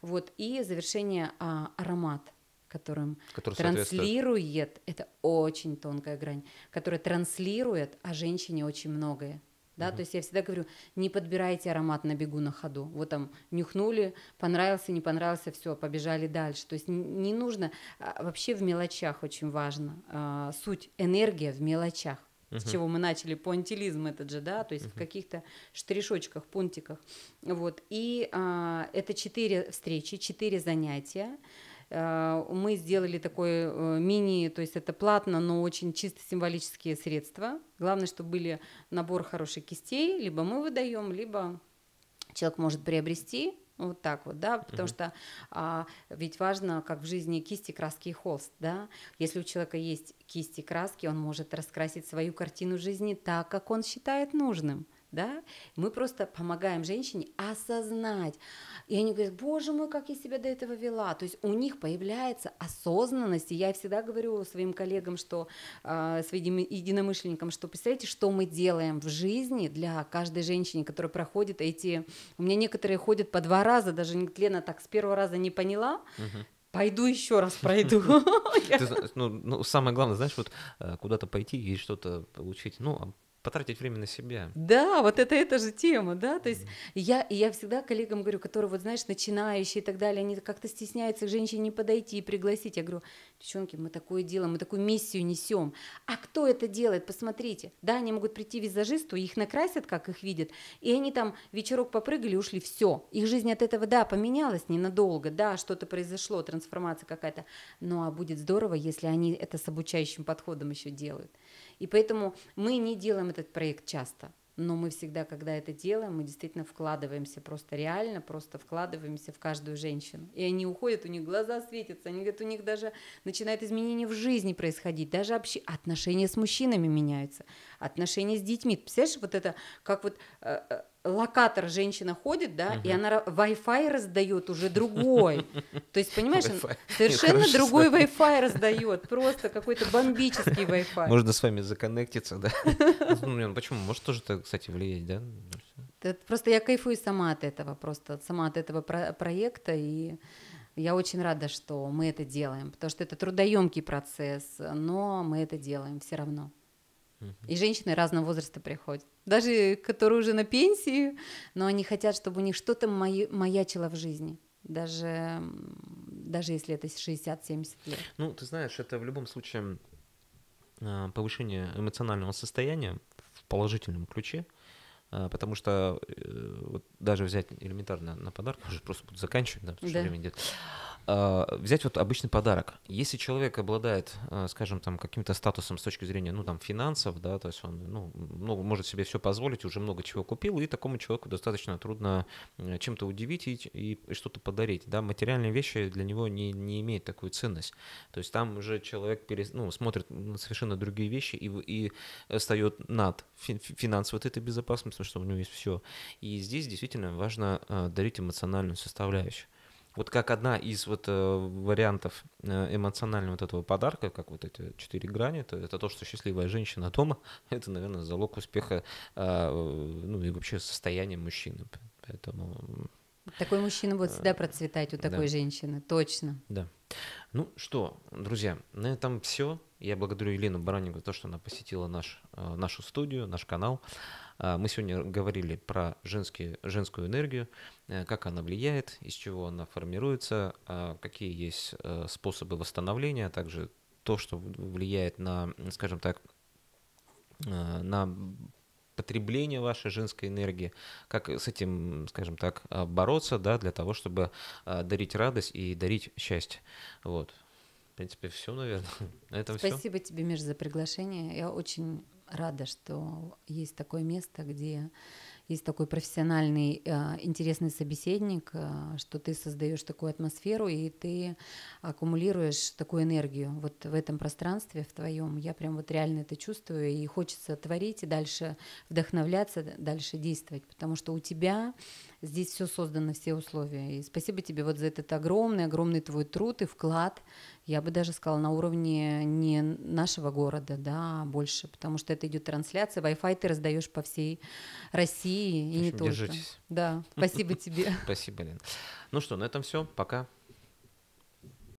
Вот, и завершение а, аромат, которым который транслирует, это очень тонкая грань, которая транслирует о женщине очень многое да, mm-hmm. то есть я всегда говорю, не подбирайте аромат на бегу на ходу, вот там нюхнули, понравился, не понравился, все, побежали дальше, то есть не нужно, а, вообще в мелочах очень важно, а, суть, энергия в мелочах, uh-huh. с чего мы начали, пуантилизм этот же, да, то есть uh-huh. в каких-то штришочках, пунктиках, вот, и а, это четыре встречи, четыре занятия, Э, мы сделали такое э, мини, то есть это платно, но очень чисто символические средства. Главное, чтобы были набор хороших кистей, либо мы выдаем, либо человек может приобрести, вот так вот, да, потому угу. что а, ведь важно, как в жизни кисти, краски и холст, да. Если у человека есть кисти, краски, он может раскрасить свою картину жизни так, как он считает нужным да, мы просто помогаем женщине осознать. И они говорят, боже мой, как я себя до этого вела. То есть у них появляется осознанность, и я всегда говорю своим коллегам, что, а, своим единомышленникам, что представляете, что мы делаем в жизни для каждой женщины, которая проходит эти... У меня некоторые ходят по два раза, даже Лена так с первого раза не поняла, пойду еще раз пройду. Ты, ну, ну, самое главное, знаешь, вот э, куда-то пойти и что-то получить, ну, а потратить время на себя. Да, вот это эта же тема, да, то есть mm-hmm. я, я всегда коллегам говорю, которые вот, знаешь, начинающие и так далее, они как-то стесняются к женщине подойти и пригласить, я говорю, девчонки, мы такое делаем, мы такую миссию несем, а кто это делает, посмотрите, да, они могут прийти визажисту, их накрасят, как их видят, и они там вечерок попрыгали, ушли, все, их жизнь от этого, да, поменялась ненадолго, да, что-то произошло, трансформация какая-то, ну а будет здорово, если они это с обучающим подходом еще делают, и поэтому мы не делаем этот проект часто. Но мы всегда, когда это делаем, мы действительно вкладываемся, просто реально, просто вкладываемся в каждую женщину. И они уходят, у них глаза светятся, они говорят, у них даже начинает изменение в жизни происходить, даже общ... отношения с мужчинами меняются, отношения с детьми. Представляешь, вот это, как вот э, э, локатор женщина ходит, да, угу. и она Wi-Fi раздает уже другой. То есть, понимаешь, совершенно другой Wi-Fi раздает, просто какой-то бомбический Wi-Fi. Можно с вами законнектиться, да? Ну почему? Может тоже это, кстати, влиять, да? Просто я кайфую сама от этого, просто сама от этого про проекта и я очень рада, что мы это делаем, потому что это трудоемкий процесс, но мы это делаем все равно. И женщины разного возраста приходят. Даже которые уже на пенсии, но они хотят, чтобы у них что-то маячило в жизни. Даже, даже если это 60-70 лет. Ну, ты знаешь, это в любом случае а, повышение эмоционального состояния в положительном ключе. А, потому что э, вот даже взять элементарно на подарок, уже просто буду заканчивать, да, потому что да. время идет. А, взять вот обычный подарок. Если человек обладает, а, скажем, там каким-то статусом с точки зрения, ну, там, финансов, да, то есть он, ну, много, ну, может себе все позволить, уже много чего купил, и такому человеку достаточно трудно э, чем-то удивить и, и, что-то подарить, да, материальные вещи для него не, не имеют такую ценность. То есть там уже человек перес, ну, смотрит на совершенно другие вещи и, и встает над фин, финансовой вот этой безопасностью, что у него есть все. И здесь действительно важно э, дарить эмоциональную составляющую вот как одна из вот э, вариантов э, эмоционального вот этого подарка, как вот эти четыре грани, то это то, что счастливая женщина дома, это, наверное, залог успеха, а, ну и вообще состояния мужчины. Поэтому такой мужчина будет э, всегда процветать у такой да. женщины, точно. Да. Ну что, друзья, на этом все. Я благодарю Елену Бараннику за то, что она посетила наш, нашу студию, наш канал. А, мы сегодня говорили про женские, женскую энергию, э, как она влияет, из чего она формируется, а, какие есть э, способы восстановления, а также то, что влияет на, скажем так, э, на потребление вашей женской энергии, как с этим, скажем так, а, бороться, да, для того, чтобы дарить радость и дарить счастье. Вот. В принципе, все, наверное. На этом Спасибо все. тебе, Миш, за приглашение. Я очень рада, что есть такое место, где есть такой профессиональный, а, интересный собеседник, а, что ты создаешь такую атмосферу и ты аккумулируешь такую энергию вот в этом пространстве, в твоем. Я прям вот реально это чувствую, и хочется творить и дальше вдохновляться, дальше действовать, потому что у тебя здесь все создано, все условия. И спасибо тебе вот за этот огромный, огромный твой труд и вклад я бы даже сказала, на уровне не нашего города, да, а больше, потому что это идет трансляция, Wi-Fi ты раздаешь по всей России и не только. Держитесь. Да, спасибо тебе. Спасибо, Лен. Ну что, на этом все. Пока.